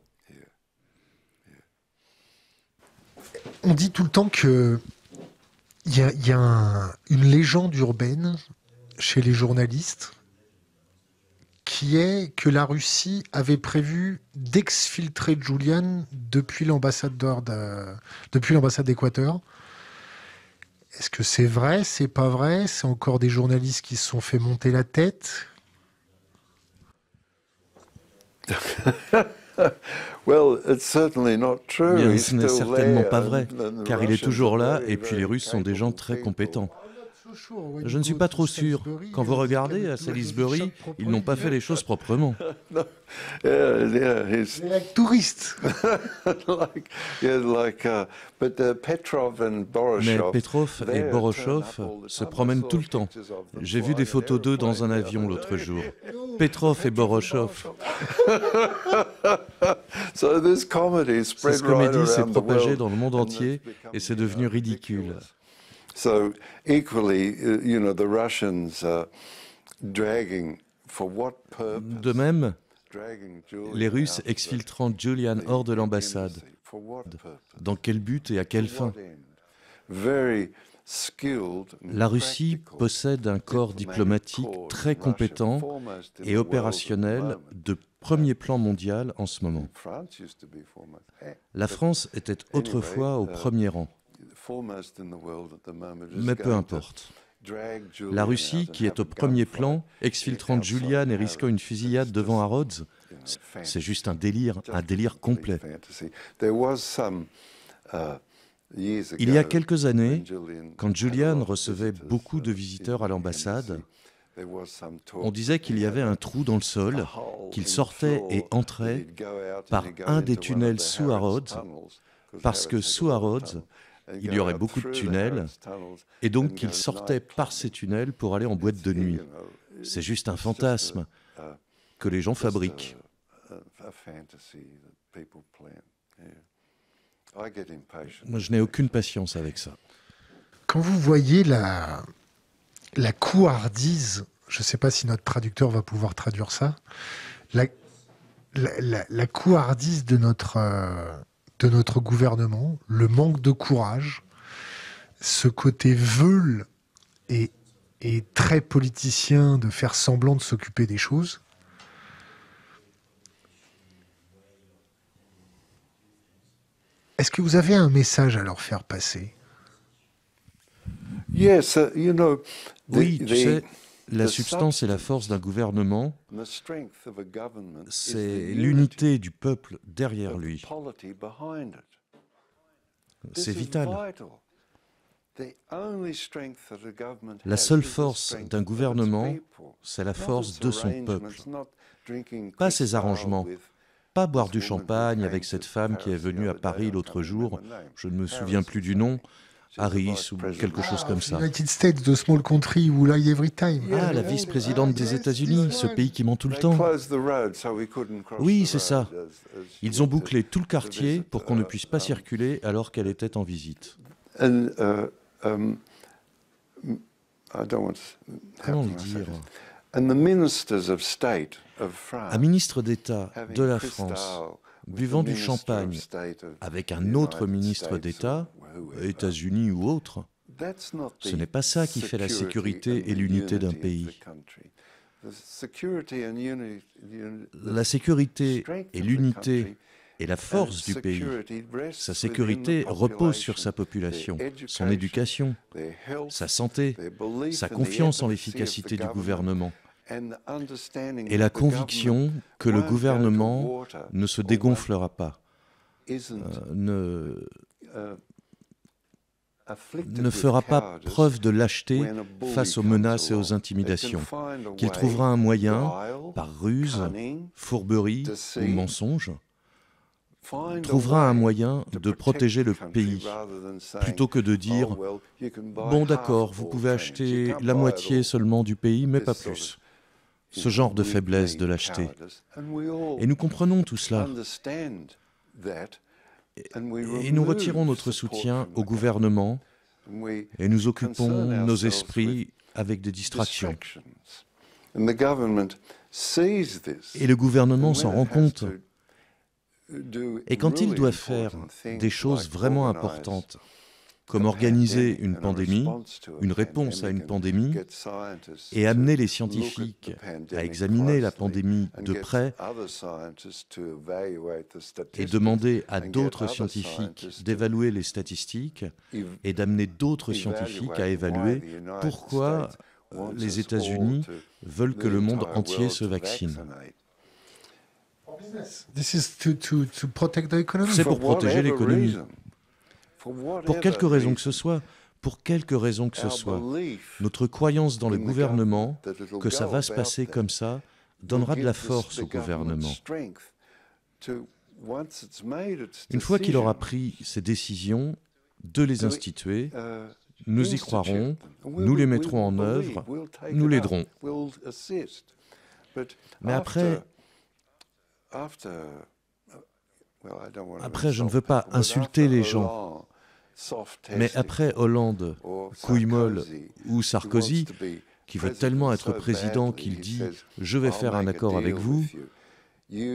On dit tout le temps qu'il y a, une légende urbaine chez les journalistes qui est que la Russie avait prévu d'exfiltrer Julian depuis l'ambassade d'Équateur est-ce que c'est vrai C'est pas vrai C'est encore des journalistes qui se sont fait monter la tête Well, it's certainly not true. ce n'est certainement pas vrai, car il est toujours là, et puis les Russes sont des gens très compétents. Je ne suis pas trop sûr. Quand vous regardez à Salisbury, ils n'ont pas fait les choses proprement. Euh, euh, Mais Petrov et Boroshov se promènent tout le temps. J'ai vu des photos d'eux dans un avion l'autre jour. Petrov et Boroshov. Cette comédie s'est propagée dans le monde entier et c'est devenu uh, ridicule. So uh, you know, the Russians uh, dragging for what purpose? De même, les Russes exfiltrant Julian hors de l'ambassade. Dans quel but et à quelle fin La Russie possède un corps diplomatique très compétent et opérationnel de premier plan mondial en ce moment. Eh, La France était autrefois au uh, premier rang. Mais peu importe. La Russie, qui est au premier plan, exfiltrant Julian et risquant une fusillade devant Harrods, c'est juste un délire, un délire complet. Uh, Il y a quelques années, quand Julian recevait beaucoup de visiteurs à l'ambassade, on disait qu'il y avait un trou dans le sol, qu'il sortait et entrait par un des tunnels sous Harrods, parce que sous Harrods, il y aurait beaucoup de tunnels, et donc qu'ils sortaient par ces tunnels pour aller en boîte de nuit. C'est juste un fantasme que les gens fabriquent. Moi, je n'ai aucune patience avec ça. Quand vous voyez la, la couardise, je ne sais pas si notre traducteur va pouvoir traduire ça, la, la, couardise de notre... Euh, de notre gouvernement, le manque de courage, ce côté veule et, très politicien de faire semblant de s'occuper des choses. Est-ce que vous avez un message à leur faire passer? Uh, oui, tu la substance et la force d'un gouvernement, c'est l'unité du peuple derrière lui. C'est vital. La seule force d'un gouvernement, c'est la force de son peuple. Pas ses arrangements, pas boire du champagne avec cette femme qui est venue à Paris l'autre jour, je ne me souviens plus du nom, Harris ou quelque chose comme ça. small country, every time. Ah, la vice-présidente des États-Unis, ce pays qui ment tout le temps. Oui, c'est ça. Ils ont bouclé tout le quartier pour qu'on ne uh, puisse pas um, circuler alors qu'elle était en visite. Uh, um, Comment le dire Un ministre d'État de la France buvant du champagne avec un autre ministre d'État ah ah. États-Unis ou autres. Ce n'est pas ça qui fait la sécurité et l'unité d'un pays. La sécurité et l'unité et la force du pays. Sa sécurité repose sur sa population, son éducation, sa santé, sa confiance en l'efficacité du gouvernement et la conviction que le gouvernement ne se dégonflera pas, ne fera pas preuve de lâcheté face aux menaces et aux intimidations, qu'il trouvera un moyen, par ruse, fourberie ou mensonge, trouvera un moyen de protéger le pays, plutôt que de oh, dire ⁇ Bon d'accord, vous pouvez acheter la moitié seulement du pays, mais pas plus ⁇ Ce genre de faiblesse de lâcheté. Et nous comprenons tout cela. Et nous retirons notre soutien au gouvernement et nous occupons nos esprits avec des distractions. Et le gouvernement s'en rend compte. Et quand il doit faire des choses vraiment importantes, comme organiser une pandémie, une réponse à une pandémie, et amener les scientifiques à examiner la pandémie de près et demander à d'autres scientifiques d'évaluer les statistiques et d'amener d'autres scientifiques à évaluer pourquoi les États-Unis veulent que le monde entier se vaccine. C'est pour protéger l'économie. Pour quelque raison que ce soit, pour que ce soit, notre croyance dans le gouvernement, que ça va se passer comme ça, donnera de la force au gouvernement. Une fois qu'il aura pris ses décisions, de les instituer, uh, nous y croirons, nous les mettrons en œuvre, nous l'aiderons. Mais après, uh, après, je ne veux pas insulter les gens, mais après Hollande, oh, Couillemolle ou Sarkozy, qui veut tellement être président qu'il dit ⁇ Je vais faire un accord avec vous ⁇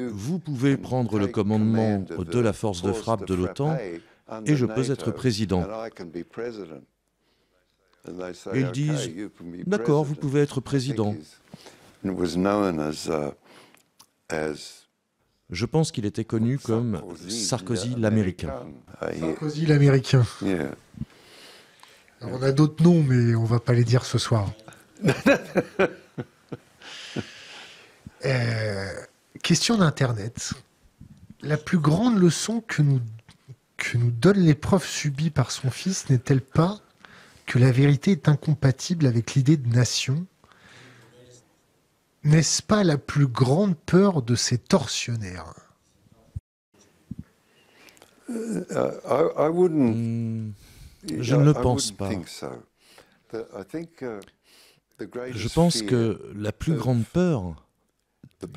vous pouvez prendre le commandement de la force de frappe de l'OTAN et je peux être président. Et ils disent ⁇ D'accord, vous pouvez être président ⁇ je pense qu'il était connu comme euh, Sarkozy l'Américain. Sarkozy l'Américain. on a d'autres noms, mais on ne va pas les dire ce soir. Euh, question d'Internet. La plus grande leçon que nous, que nous donne l'épreuve subie par son fils n'est-elle pas que la vérité est incompatible avec l'idée de nation n'est-ce pas la plus grande peur de ces tortionnaires uh, hmm, Je ne le pense pas. Uh, je pense que la plus grande peur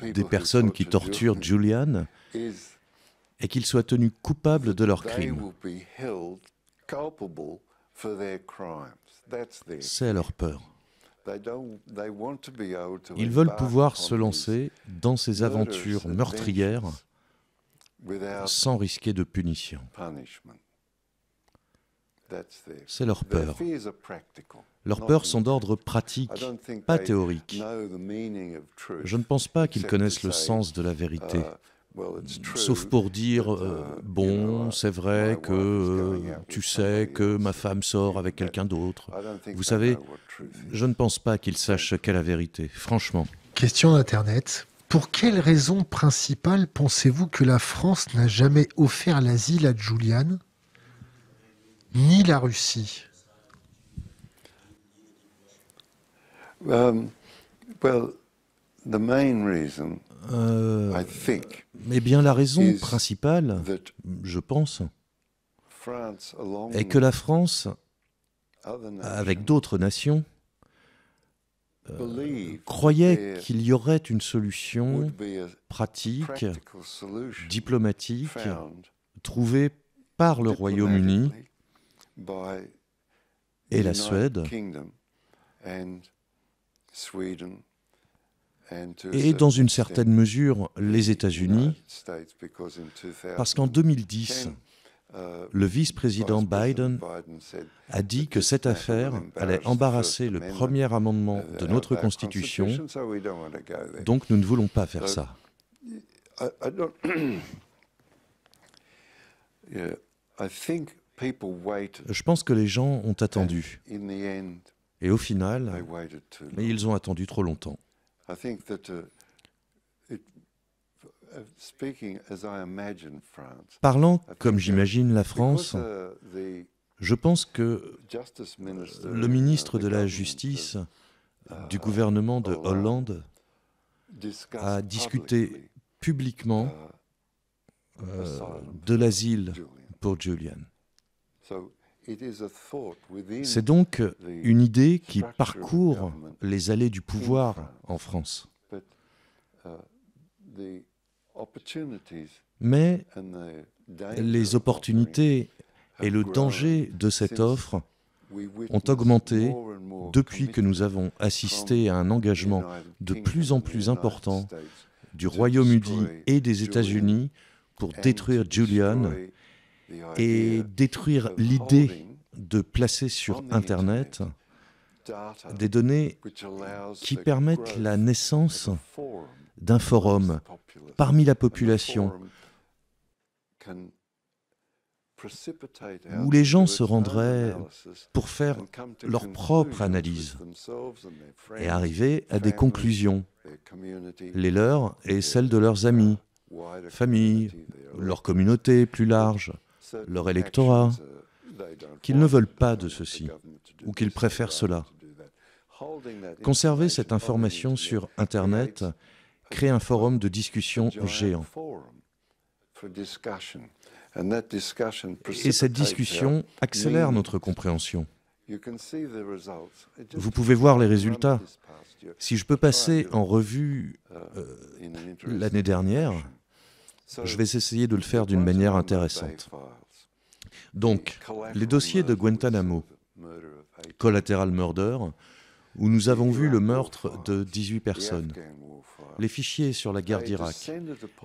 des personnes qui torturent Julian est qu'ils soient tenus coupables de leurs crimes. C'est leur peur. Ils veulent pouvoir se lancer dans ces aventures meurtrières sans risquer de punition. C'est leur peur. Leurs peurs sont d'ordre pratique, pas théorique. Je ne pense pas qu'ils connaissent le sens de la vérité, uh, Sauf pour dire, euh, uh, bon, uh, c'est vrai que euh, tu sais que ma femme sort avec quelqu'un d'autre. Vous savez, je ne pense pas qu'il sache qu'est la vérité, franchement. Question d'Internet. Pour quelles raison principale pensez-vous que la France n'a jamais offert l'asile à Julian, ni la Russie um, well, the euh, mais bien la raison principale, je pense, est que la France, avec d'autres nations, euh, croyait qu'il y aurait une solution pratique, diplomatique, trouvée par le Royaume-Uni et la Suède et dans une certaine mesure les États-Unis, parce qu'en 2010, le vice-président Biden a dit que cette affaire allait embarrasser le premier amendement de notre Constitution, donc nous ne voulons pas faire ça. Je pense que les gens ont attendu. Et au final, mais ils ont attendu trop longtemps. Parlant comme j'imagine la France, uh, je pense que euh, le uh, ministre de la Justice uh, du gouvernement de Hollande a discuté publiquement euh, de l'asile pour Julian. C'est donc une idée qui parcourt les allées du pouvoir en France. Uh, Mais les opportunités et le danger de cette offre ont augmenté depuis que nous avons assisté à un engagement de plus en plus important du Royaume-Uni et des États-Unis pour détruire Julian et détruire l'idée de placer sur Internet des données qui permettent la naissance d'un forum parmi la population où les gens se rendraient pour faire leur propre analyse et arriver à des conclusions, les leurs et celles de leurs amis, familles, leur communauté plus large leur électorat, qu'ils ne veulent pas de ceci ou qu'ils préfèrent cela. Conserver cette information sur Internet crée un forum de discussion géant. Et cette discussion accélère notre compréhension. Vous pouvez voir les résultats. Si je peux passer en revue euh, l'année dernière, je vais essayer de le faire d'une manière intéressante. Donc, les dossiers de Guantanamo, Collateral Murder, où nous avons vu le meurtre de 18 personnes, les fichiers sur la guerre d'Irak,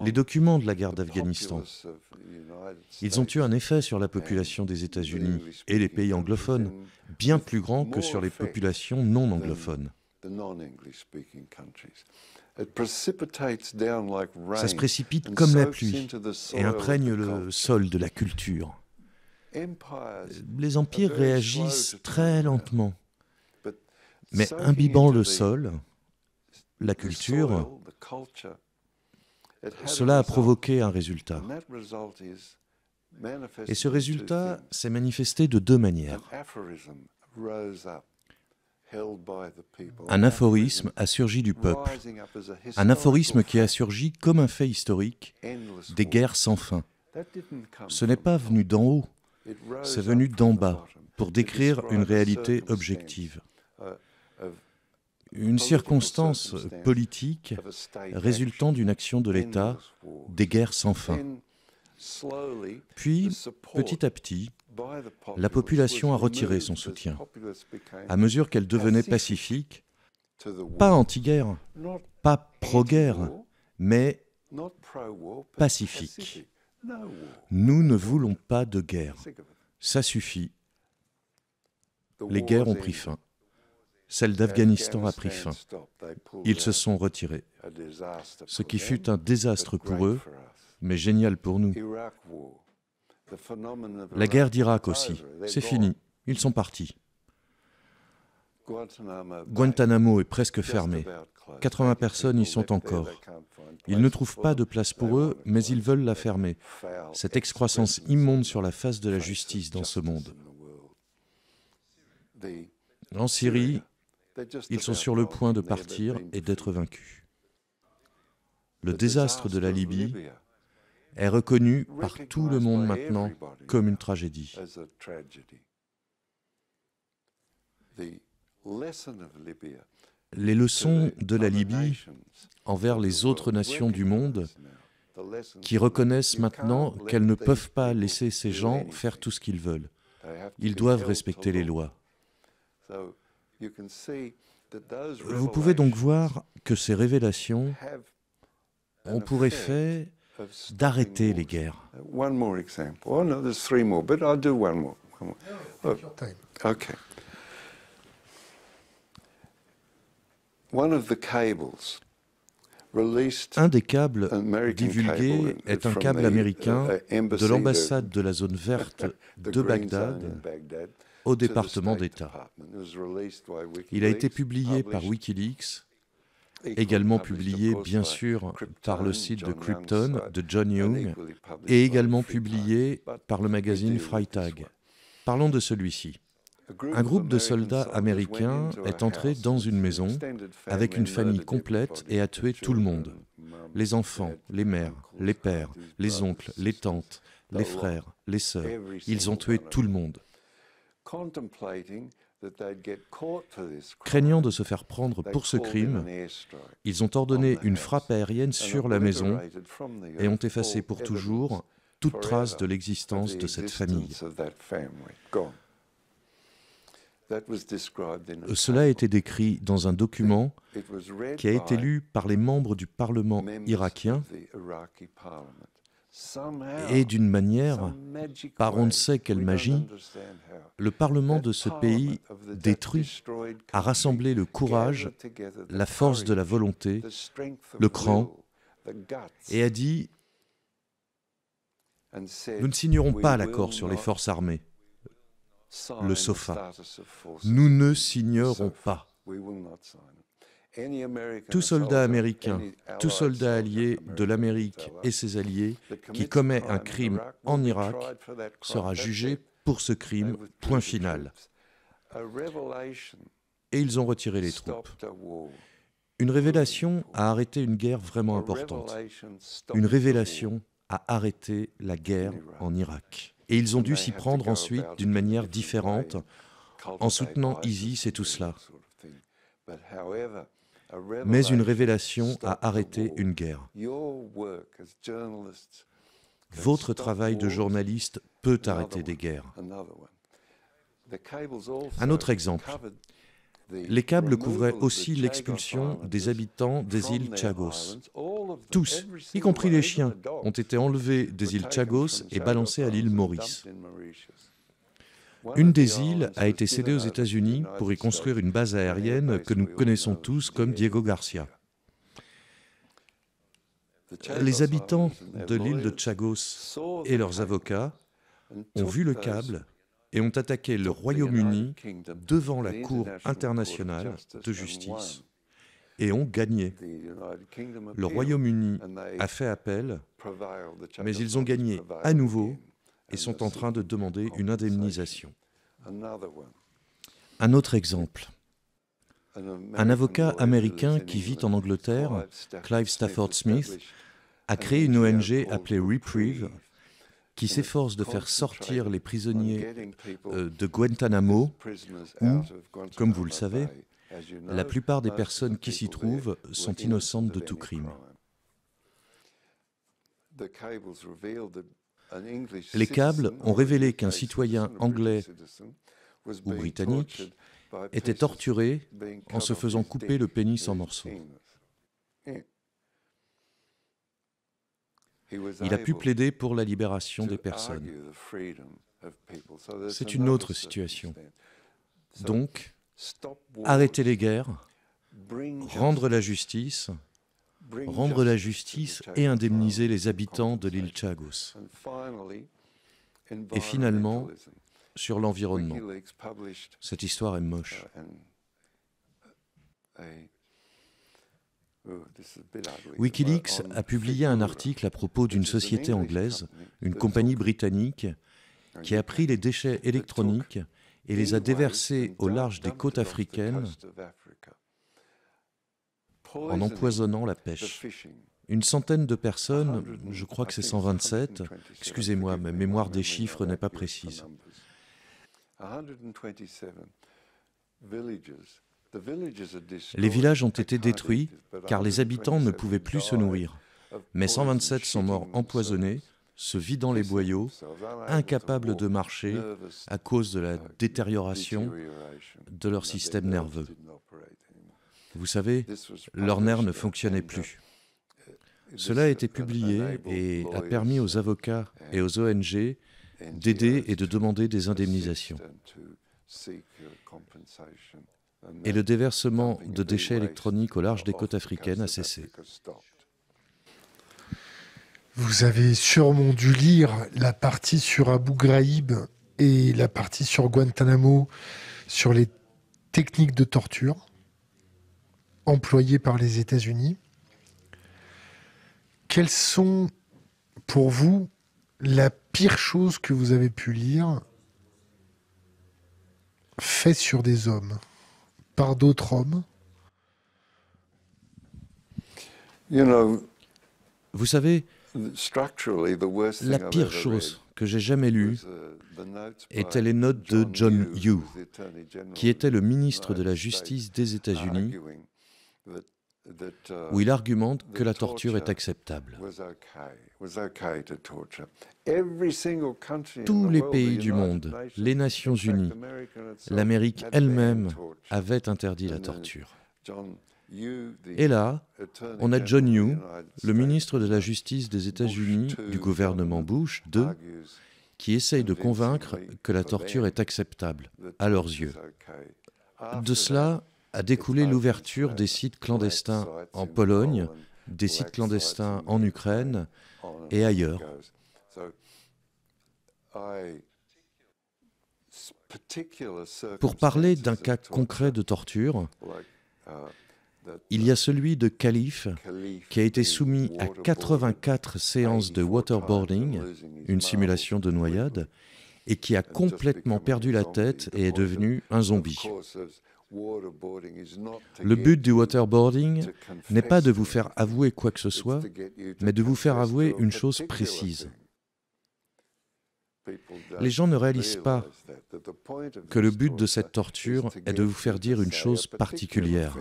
les documents de la guerre d'Afghanistan. Ils ont eu un effet sur la population des États-Unis et les pays anglophones, bien plus grand que sur les populations non anglophones. Ça se précipite comme la pluie et imprègne le sol de la culture. Les empires réagissent très lentement, mais imbibant le sol, la culture, cela a provoqué un résultat. Et ce résultat s'est manifesté de deux manières. Un aphorisme a surgi du peuple, un aphorisme qui a surgi comme un fait historique des guerres sans fin. Ce n'est pas venu d'en haut, c'est venu d'en bas pour décrire une réalité objective. Une circonstance politique résultant d'une action de l'État, des guerres sans fin. Puis, petit à petit, la population a retiré son soutien. À mesure qu'elle devenait pacifique, pas anti-guerre, pas pro-guerre, mais pacifique. Nous ne voulons pas de guerre. Ça suffit. Les guerres ont pris fin. Celle d'Afghanistan a pris fin. Ils se sont retirés. Ce qui fut un désastre pour eux, mais génial pour nous. La guerre d'Irak aussi. C'est fini. Ils sont partis. Guantanamo est presque fermé. 80 personnes y sont encore. Ils ne trouvent pas de place pour eux, mais ils veulent la fermer. Cette excroissance immonde sur la face de la justice dans ce monde. En Syrie, ils sont sur le point de partir et d'être vaincus. Le désastre de la Libye est reconnu par tout le monde maintenant comme une tragédie. Les leçons de la Libye envers les autres nations du monde qui reconnaissent maintenant qu'elles ne peuvent pas laisser ces gens faire tout ce qu'ils veulent. Ils doivent respecter les lois. Vous pouvez donc voir que ces révélations ont pour effet d'arrêter les guerres. Oh, Un des câbles divulgués est un câble américain uh, uh, de l'ambassade de la zone verte de Bagdad au département d'État. Il a été publié par Wikileaks, également publié bien sûr par le site de Krypton de John Young et également publié par le magazine Freitag. Parlons de celui-ci un groupe de soldats américains est entré dans une maison avec une famille complète et a tué tout le monde. Les enfants, les mères, les pères, les oncles, les tantes, les frères, les sœurs. Ils ont tué tout le monde. Craignant de se faire prendre pour ce crime, ils ont ordonné une frappe aérienne sur la maison et ont effacé pour toujours toute trace de l'existence de cette famille. Euh, cela a été décrit dans un document qui a été lu par les membres du Parlement irakien et d'une manière, par on ne sait quelle magie, le Parlement de ce pays détruit a rassemblé le courage, la force de la volonté, le cran, et a dit, nous ne signerons pas l'accord sur les forces armées le SOFA. Nous ne signerons pas. Tout soldat américain, tout soldat allié de l'Amérique et ses alliés qui commet un crime en Irak sera jugé pour ce crime, point final. Et ils ont retiré les troupes. Une révélation a arrêté une guerre vraiment importante. Une révélation a arrêté la guerre en Irak. Et ils ont dû s'y prendre ensuite d'une manière différente, en soutenant ISIS et tout cela. Mais une révélation a arrêté une guerre. Votre travail de journaliste peut arrêter des guerres. Un autre exemple. Les câbles couvraient aussi l'expulsion des habitants des îles Chagos. Tous, y compris les chiens, ont été enlevés des îles Chagos et balancés à l'île Maurice. Une des îles a été cédée aux États-Unis pour y construire une base aérienne que nous connaissons tous comme Diego Garcia. Les habitants de l'île de Chagos et leurs avocats ont vu le câble et ont attaqué le Royaume-Uni devant la Cour internationale de justice et ont gagné. Le Royaume-Uni a fait appel, mais ils ont gagné à nouveau et sont en train de demander une indemnisation. Un autre exemple. Un avocat américain qui vit en Angleterre, Clive Stafford Smith, a créé une ONG appelée Reprieve qui s'efforce de faire sortir les prisonniers euh, de Guantanamo, où, comme vous le savez, la plupart des personnes qui s'y trouvent sont innocentes de tout crime. Les câbles ont révélé qu'un citoyen anglais ou britannique était torturé en se faisant couper le pénis en morceaux. il a pu plaider pour la libération des personnes. C'est une autre situation. Donc, arrêter les guerres, rendre la justice, rendre la justice et indemniser les habitants de l'île Chagos. Et finalement, sur l'environnement. Cette histoire est moche. Wikileaks a publié un article à propos d'une société anglaise, une compagnie britannique, qui a pris les déchets électroniques et les a déversés au large des côtes africaines en empoisonnant la pêche. Une centaine de personnes, je crois que c'est 127, excusez-moi, ma mémoire des chiffres n'est pas précise. Les villages ont été détruits car les habitants ne pouvaient plus se nourrir. Mais 127 sont morts empoisonnés, se vidant les boyaux, incapables de marcher à cause de la détérioration de leur système nerveux. Vous savez, leurs nerfs ne fonctionnaient plus. Cela a été publié et a permis aux avocats et aux ONG d'aider et de demander des indemnisations et le déversement de déchets électroniques au large des côtes africaines a cessé. Vous avez sûrement dû lire la partie sur Abu Ghraib et la partie sur Guantanamo sur les techniques de torture employées par les États-Unis. Quelles sont pour vous la pire chose que vous avez pu lire faite sur des hommes par d'autres hommes Vous savez, la pire chose que j'ai jamais lue uh, était les notes de John Yoo, qui était le ministre de la Justice des États-Unis, Uh, où il argumente que la torture est acceptable. Tous les pays du monde, les Nations Unies, l'Amérique elle-même avaient interdit la torture. Et là, on a John Yoo, le ministre de la Justice des États-Unis du gouvernement Bush II, qui essaye de convaincre que la torture est acceptable à leurs yeux. De cela, a découlé l'ouverture des sites clandestins en Pologne, des sites clandestins en Ukraine et ailleurs. Pour parler d'un cas concret de torture, il y a celui de Khalif, qui a été soumis à 84 séances de waterboarding, une simulation de noyade, et qui a complètement perdu la tête et est devenu un zombie. Le but du waterboarding n'est pas de vous faire avouer quoi que ce soit, mais de vous faire avouer une chose précise. Les gens ne réalisent pas que le but de cette torture est de vous faire dire une chose particulière.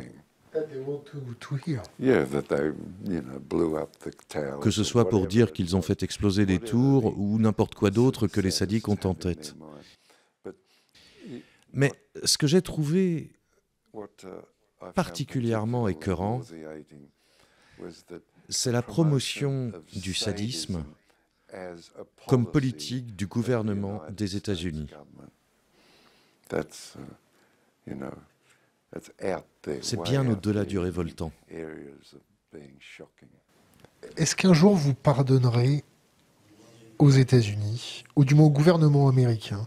Que ce soit pour dire qu'ils ont fait exploser des tours ou n'importe quoi d'autre que les sadiques ont en tête. Mais ce que j'ai trouvé Uh, particulièrement écœurant, c'est la promotion du sadisme comme politique du gouvernement des États-Unis. Uh, c'est bien au-delà du révoltant. Est-ce qu'un jour vous pardonnerez aux États-Unis, ou du moins au gouvernement américain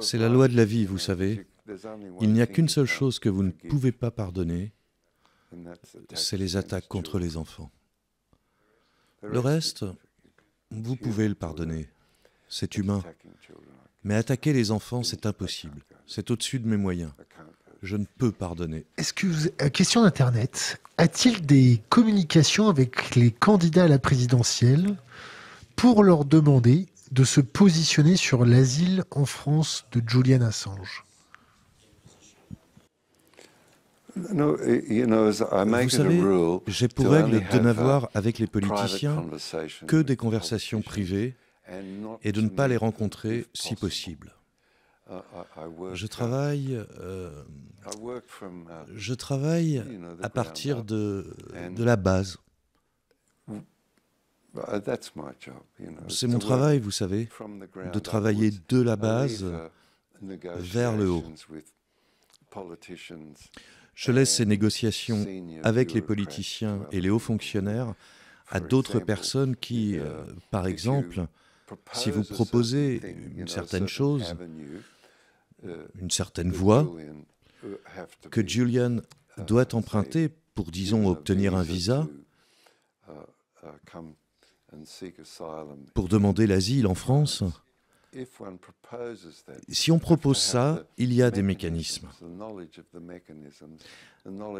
c'est la loi de la vie, vous savez. Il n'y a qu'une seule chose que vous ne pouvez pas pardonner, c'est les attaques contre les enfants. Le reste, vous pouvez le pardonner. C'est humain. Mais attaquer les enfants, c'est impossible. C'est au-dessus de mes moyens. Je ne peux pardonner. Euh, question d'Internet. A-t-il des communications avec les candidats à la présidentielle pour leur demander de se positionner sur l'asile en France de Julian Assange vous savez, j'ai pour règle de n'avoir uh, avec les politiciens que des conversations privées et de ne pas les rencontrer si possible. Je travaille, je travaille à partir de la base, Uh, C'est mon travail, vous savez, de travailler de la base uh, vers le haut. Je laisse ces négociations avec les politiciens et les hauts fonctionnaires à d'autres personnes qui, euh, uh, par exemple, si vous proposez une certaine chose, une certaine voie que Julian doit emprunter pour, disons, obtenir un visa, pour demander l'asile en France, si on propose ça, il y a des mécanismes.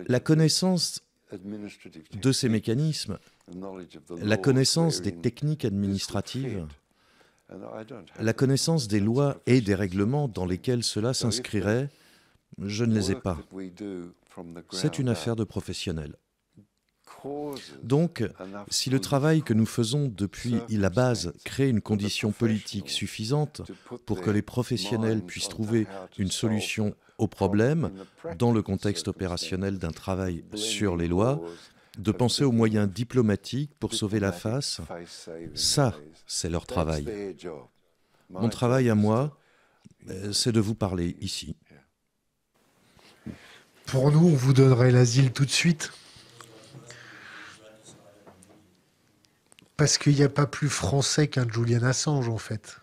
La connaissance de ces mécanismes, la connaissance des techniques administratives, la connaissance des lois et des règlements dans lesquels cela s'inscrirait, je ne les ai pas. C'est une affaire de professionnels. Donc, si le travail que nous faisons depuis la base crée une condition politique suffisante pour que les professionnels puissent trouver une solution au problème dans le contexte opérationnel d'un travail sur les lois, de penser aux moyens diplomatiques pour sauver la face, ça, c'est leur travail. Mon travail à moi, c'est de vous parler ici. Pour nous, on vous donnerait l'asile tout de suite. Parce qu'il n'y a pas plus français qu'un Julian Assange, en fait.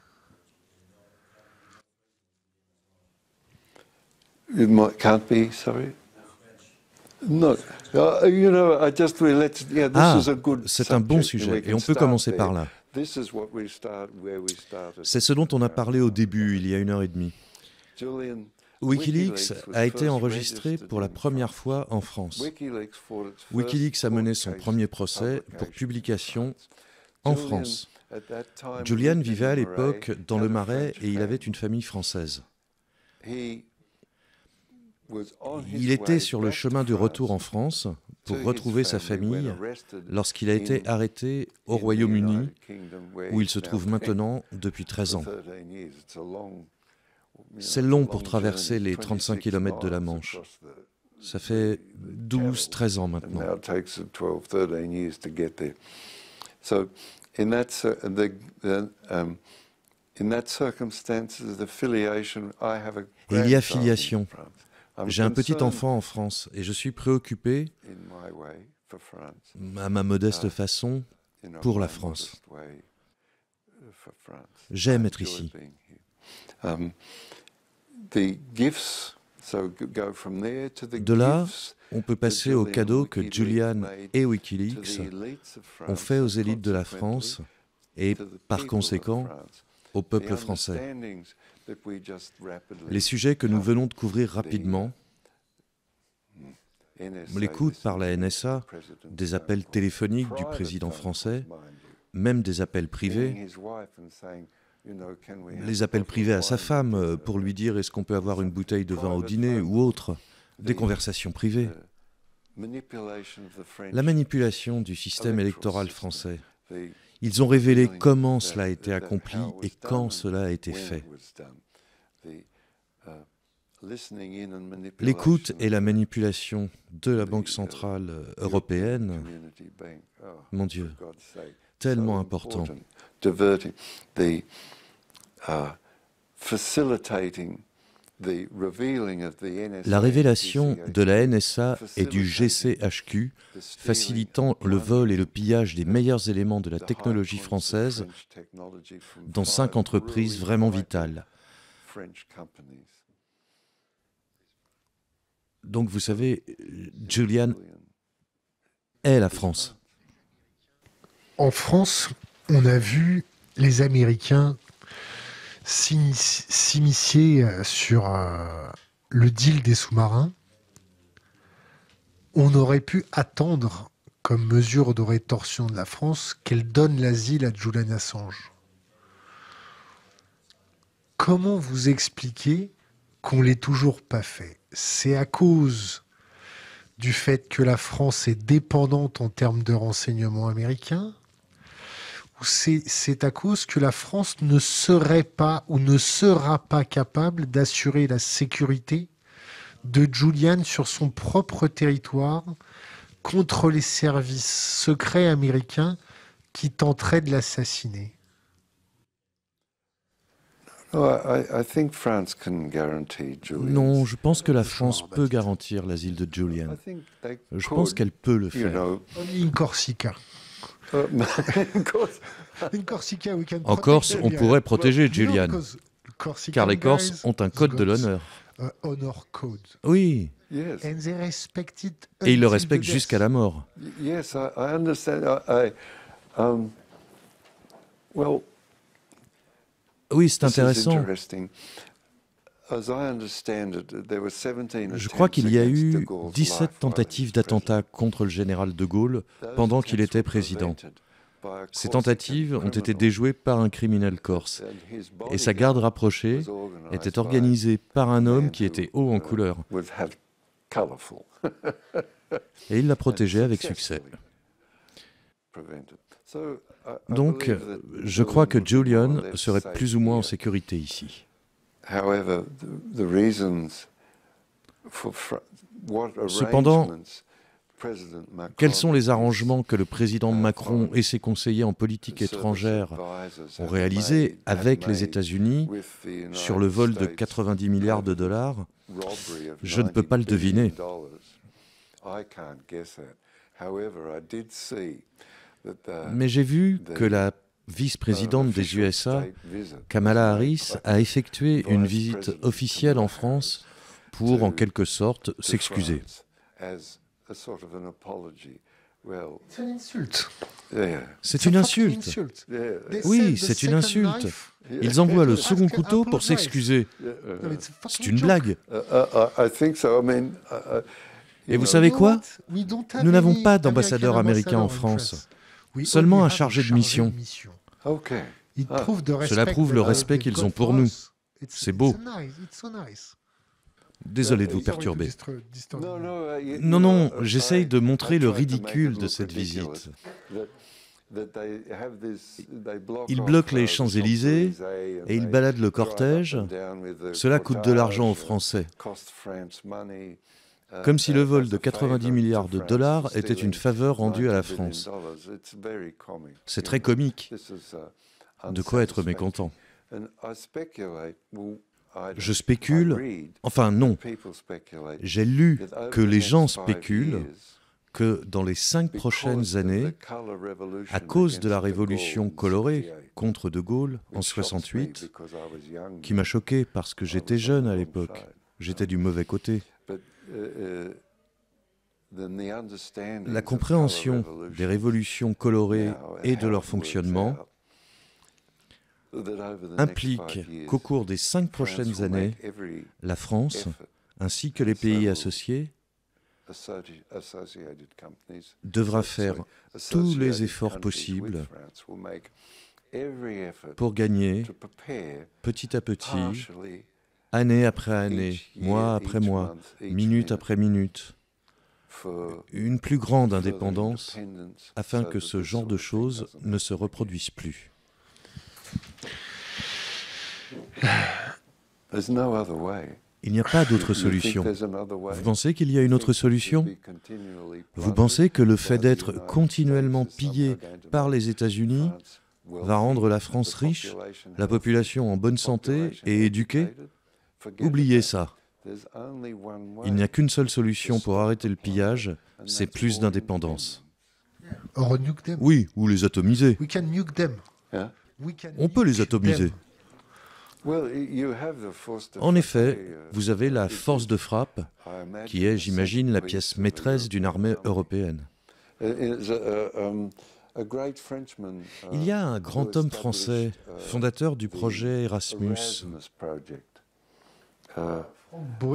c'est un bon sujet et on peut commencer par là. C'est ce dont on a parlé au début, il y a une heure et demie. Wikileaks a été enregistré pour la première fois en France. Wikileaks a mené son premier procès pour publication en France. Julian vivait à l'époque dans le Marais et il avait une famille française. Il était sur le chemin du retour en France pour retrouver sa famille lorsqu'il a été arrêté au Royaume-Uni, où il se trouve maintenant depuis 13 ans. C'est long pour traverser les 35 km de la Manche. Ça fait 12-13 ans maintenant. Et il y a filiation. J'ai un petit enfant en France et je suis préoccupé, à ma modeste uh, façon, pour la France. J'aime être ici. De là, on peut passer aux cadeaux que Julian et Wikileaks ont fait aux élites de la France et, par conséquent, au peuple français. Les sujets que nous venons de couvrir rapidement, uh, hmm, l'écoute par la NSA des appels téléphoniques du président français, même des appels privés, les appels privés à sa femme euh, pour lui dire est-ce qu'on peut avoir une bouteille de vin au dîner ou autre, des conversations privées. La manipulation du système électoral français. Ils ont révélé comment cela a été accompli et quand cela a été fait. Uh, L'écoute et la manipulation de la Banque uh, centrale européenne, oh, mon Dieu, tellement important. Uh, la révélation de la NSA et du GCHQ, facilitant le vol et le pillage des meilleurs éléments de la technologie française dans cinq entreprises vraiment vitales. Donc vous savez, Julian est la France en France, on a vu les Américains s'immiscer euh, sur euh, le deal des sous-marins. On aurait pu attendre, comme mesure de rétorsion de la France, qu'elle donne l'asile à Julian Assange. Comment vous expliquer qu'on l'ait toujours pas fait C'est à cause du fait que la France est dépendante en termes de renseignements américains c'est à cause que la France ne serait pas ou ne sera pas capable d'assurer la sécurité de Julian sur son propre territoire contre les services secrets américains qui tenteraient de l'assassiner. Non, je pense que la France peut garantir l'asile de Julian. Je pense qu'elle peut le faire. Corsica. Euh, en Corse, on pourrait protéger Julian, car les Corses ont un code de l'honneur. Uh, oui. Et ils le respectent jusqu'à la mort. Um, oui, c'est intéressant. Je crois qu'il y a eu 17 tentatives d'attentat contre le général de Gaulle pendant qu'il était président. Ces tentatives ont été déjouées par un criminel corse, et sa garde rapprochée était organisée par un homme qui était haut en couleur. Et il l'a protégé avec succès. Donc, je crois que Julian serait plus ou moins en sécurité ici. Cependant, quels sont les arrangements que le président Macron et ses conseillers en politique étrangère ont réalisés avec les États-Unis sur le vol de 90 milliards de dollars Je ne peux pas le deviner. Mais j'ai vu que la vice-présidente des USA, Kamala Harris a effectué une visite officielle en France pour, en quelque sorte, s'excuser. C'est une insulte. C'est une insulte. Oui, c'est une insulte. Ils envoient le ah, second couteau pour s'excuser. C'est une blague. Uh, uh, uh, Et vous savez quoi Nous n'avons pas d'ambassadeur américain en France seulement un chargé de mission. Ah, ah. Cela prouve le respect qu'ils ont pour nous. C'est beau. Désolé de vous perturber. Non, non, j'essaye de montrer le ridicule de cette visite. Ils bloquent uh, les Champs-Élysées et ils baladent le cortège. Cela coûte de l'argent aux uh, Français. Euh, comme si le euh, vol de 90 milliards de dollars était une faveur rendue à la France. C'est très comique. Uh, de quoi être mécontent. Je spécule, enfin non, j'ai lu que les gens spéculent que dans les cinq prochaines années, à cause de la révolution colorée contre De Gaulle en 68, qui m'a choqué parce que j'étais jeune à l'époque, j'étais du mauvais côté, euh, euh, la compréhension des révolutions colorées et de leur fonctionnement implique qu'au cours des cinq prochaines années, la France, ainsi que les pays associés, devra faire tous les efforts possibles pour gagner petit à petit année après année, mois après mois, minute après minute, une plus grande indépendance afin que ce genre de choses ne se reproduise plus. Il n'y a pas d'autre solution. Vous pensez qu'il y a une autre solution Vous pensez que le fait d'être continuellement pillé par les États-Unis va rendre la France riche, la population en bonne santé et éduquée Oubliez ça. Il n'y a qu'une seule solution pour arrêter le pillage, c'est plus d'indépendance. Oui, ou les atomiser. On peut les atomiser. En effet, uh, vous avez la force de frappe, qui est, j'imagine, la pièce maîtresse d'une armée européenne. Uh, uh, um, Il y a un grand homme français, fondateur du projet Erasmus,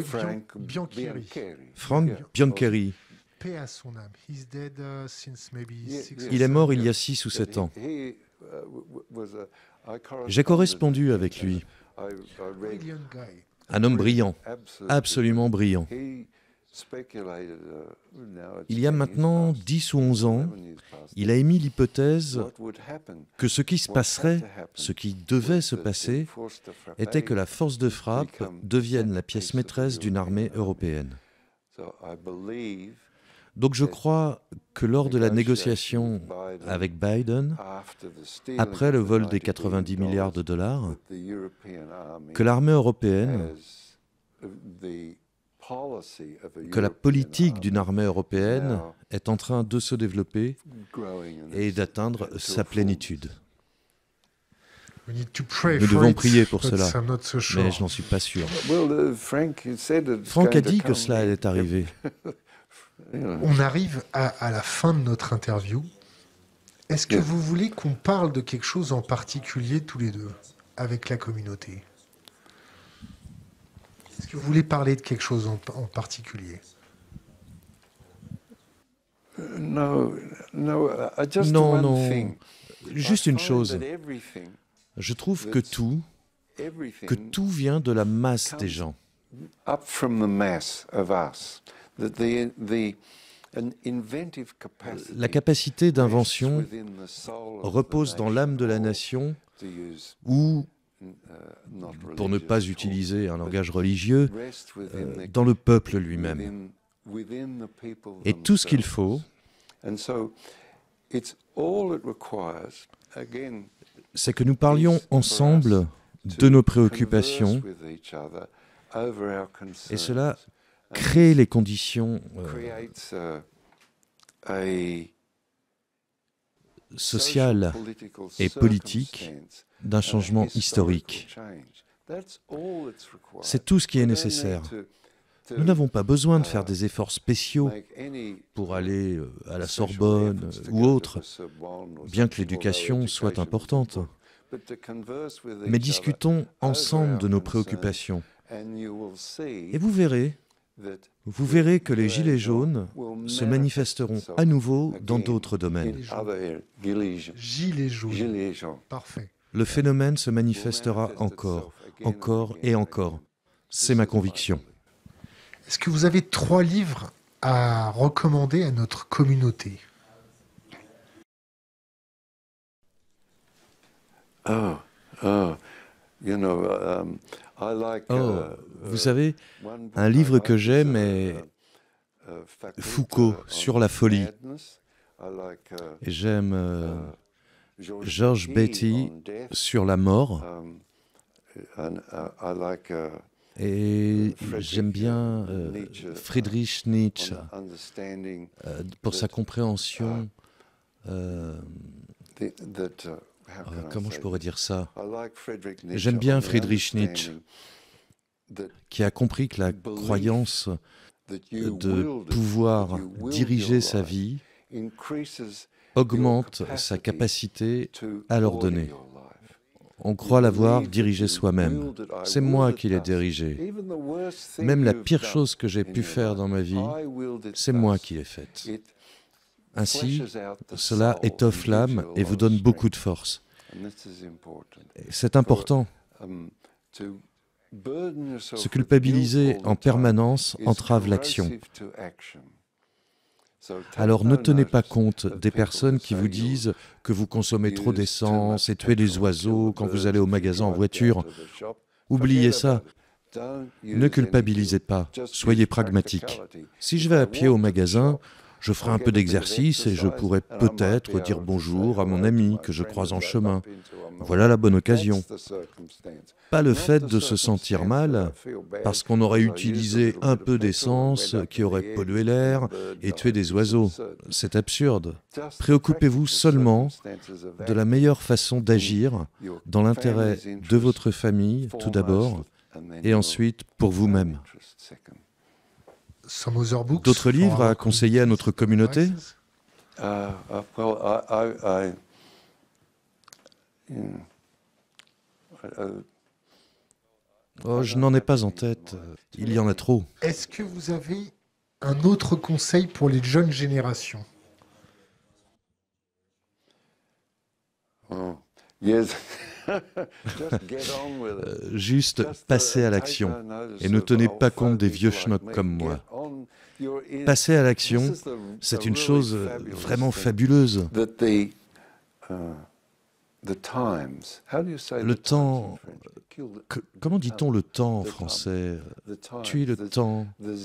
Frank Biancheri. Uh, il est mort il y a 6 ou 7 ans. Uh, J'ai correspondu avec lui. Un homme brillant, absolument brillant. Uh, il y a maintenant 10 ou 11 ans, il a émis l'hypothèse que ce qui se passerait, ce qui devait se passer, était que la force de frappe devienne la pièce maîtresse d'une armée européenne. Donc je crois que lors de la négociation avec Biden, après le vol des 90 milliards de dollars, que l'armée européenne uh, que la politique d'une armée européenne est en train de se développer et d'atteindre sa plénitude. Nous devons prier pour cela, mais je n'en suis pas sûr. Uh, Franck a dit que cela est arrivé. On arrive à la fin de notre interview. Est-ce que vous voulez qu'on parle de quelque chose en particulier tous les deux avec la communauté est-ce que vous voulez parler de quelque chose en, particulier uh, Non, non. Juste une chose. Je trouve que tout, que tout vient de la masse des gens. La capacité d'invention repose dans l'âme de la nation ou pour ne pas utiliser un langage religieux, euh, dans le peuple lui-même. Et tout ce qu'il faut, c'est que nous parlions ensemble de nos préoccupations, et cela crée les conditions euh, sociales et politiques d'un changement euh, historique. C'est tout ce qui est nécessaire. Nous n'avons pas besoin de faire uh, des efforts spéciaux pour aller euh, à la Sorbonne ou autre, bien que l'éducation soit importante. Mais discutons ensemble de nos préoccupations. Et vous verrez, vous verrez que les Gilets jaunes se manifesteront à nouveau dans d'autres domaines. Gilets jaunes. Parfait le phénomène se manifestera encore, encore et encore. C'est ma conviction. Est-ce que vous avez trois livres à recommander à notre communauté ah, ah, um, Oh, uh, vous savez, uh, un livre que j'aime est uh, Foucault sur la folie. Et j'aime euh, George Betty sur la mort. Et j'aime bien euh, Friedrich Nietzsche euh, pour sa compréhension. Euh, comment je pourrais dire ça J'aime bien Friedrich Nietzsche qui a compris que la croyance de pouvoir diriger sa vie augmente sa capacité à l'ordonner. On croit l'avoir dirigé soi-même. C'est moi qui l'ai dirigé. Même la pire chose que j'ai pu faire dans ma vie, c'est moi qui l'ai faite. Ainsi, cela étoffe l'âme et vous donne beaucoup de force. C'est important. Um, Se culpabiliser en permanence entrave l'action. Alors ne tenez pas compte des personnes qui vous disent que vous consommez trop d'essence et tuez des oiseaux quand vous allez au magasin en voiture. Oubliez ça. Ne culpabilisez pas, soyez pragmatique. Si je vais à pied au magasin, je ferai un peu d'exercice et je pourrai peut-être dire bonjour à mon ami que je croise en chemin. Voilà la bonne occasion. Pas le fait de se sentir mal parce qu'on aurait utilisé un peu d'essence qui aurait pollué l'air et tué des oiseaux. C'est absurde. Préoccupez-vous seulement de la meilleure façon d'agir dans l'intérêt de votre famille tout d'abord et ensuite pour vous-même. D'autres livres à conseiller à notre communauté euh, euh, euh, Oh, je n'en ai pas en tête. Il y en a trop. Est-ce que vous avez un autre conseil pour les jeunes générations oh, Juste passez à uh, l'action et ne tenez pas compte des vieux schnocks comme moi. Passer à l'action, c'est une chose vraiment fabuleuse. Uh, le temps, comment dit-on le temps en français Tuer le temps, le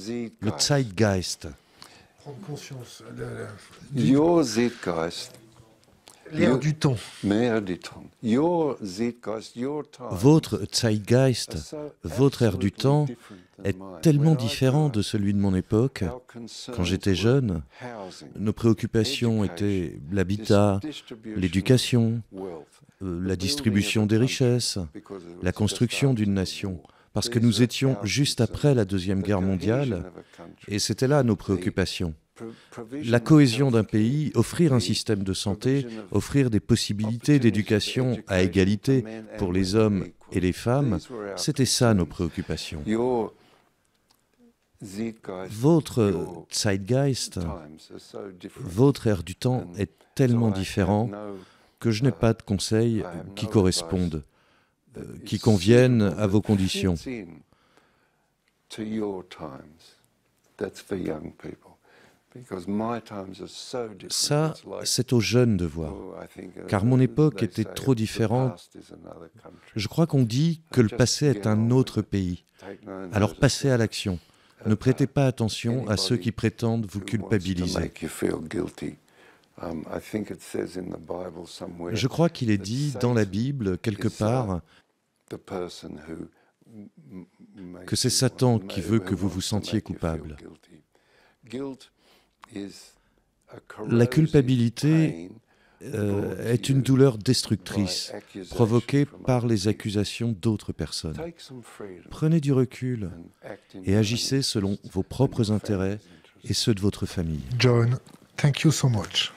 zeitgeist. Prendre conscience. zeitgeist du temps. Votre Zeitgeist, votre ère du temps, est tellement différent de celui de mon époque. Quand j'étais jeune, nos préoccupations étaient l'habitat, l'éducation, euh, la distribution des richesses, la construction d'une nation parce que nous étions juste après la Deuxième Guerre mondiale, et c'était là nos préoccupations la cohésion d'un pays, offrir un système de santé, offrir des possibilités d'éducation à égalité pour les hommes et les femmes, c'était ça nos préoccupations. Votre zeitgeist, votre ère du temps est tellement différent que je n'ai uh, pas de conseils qui correspondent, euh, qui conviennent à vos conditions. Ça, c'est aux jeunes de voir, oh, car mon époque était trop différente. Je crois qu'on dit que le passé est un autre pays. Alors passez à l'action. Uh, ne prêtez pas attention à ceux qui prétendent vous culpabiliser. Um, Je crois qu'il est dit dans la Bible, quelque uh, part, que c'est Satan qui veut que vous vous sentiez coupable. La culpabilité euh, est une douleur destructrice provoquée par les accusations d'autres personnes. Prenez du recul et agissez selon vos propres intérêts et ceux de votre famille. John, thank you so much.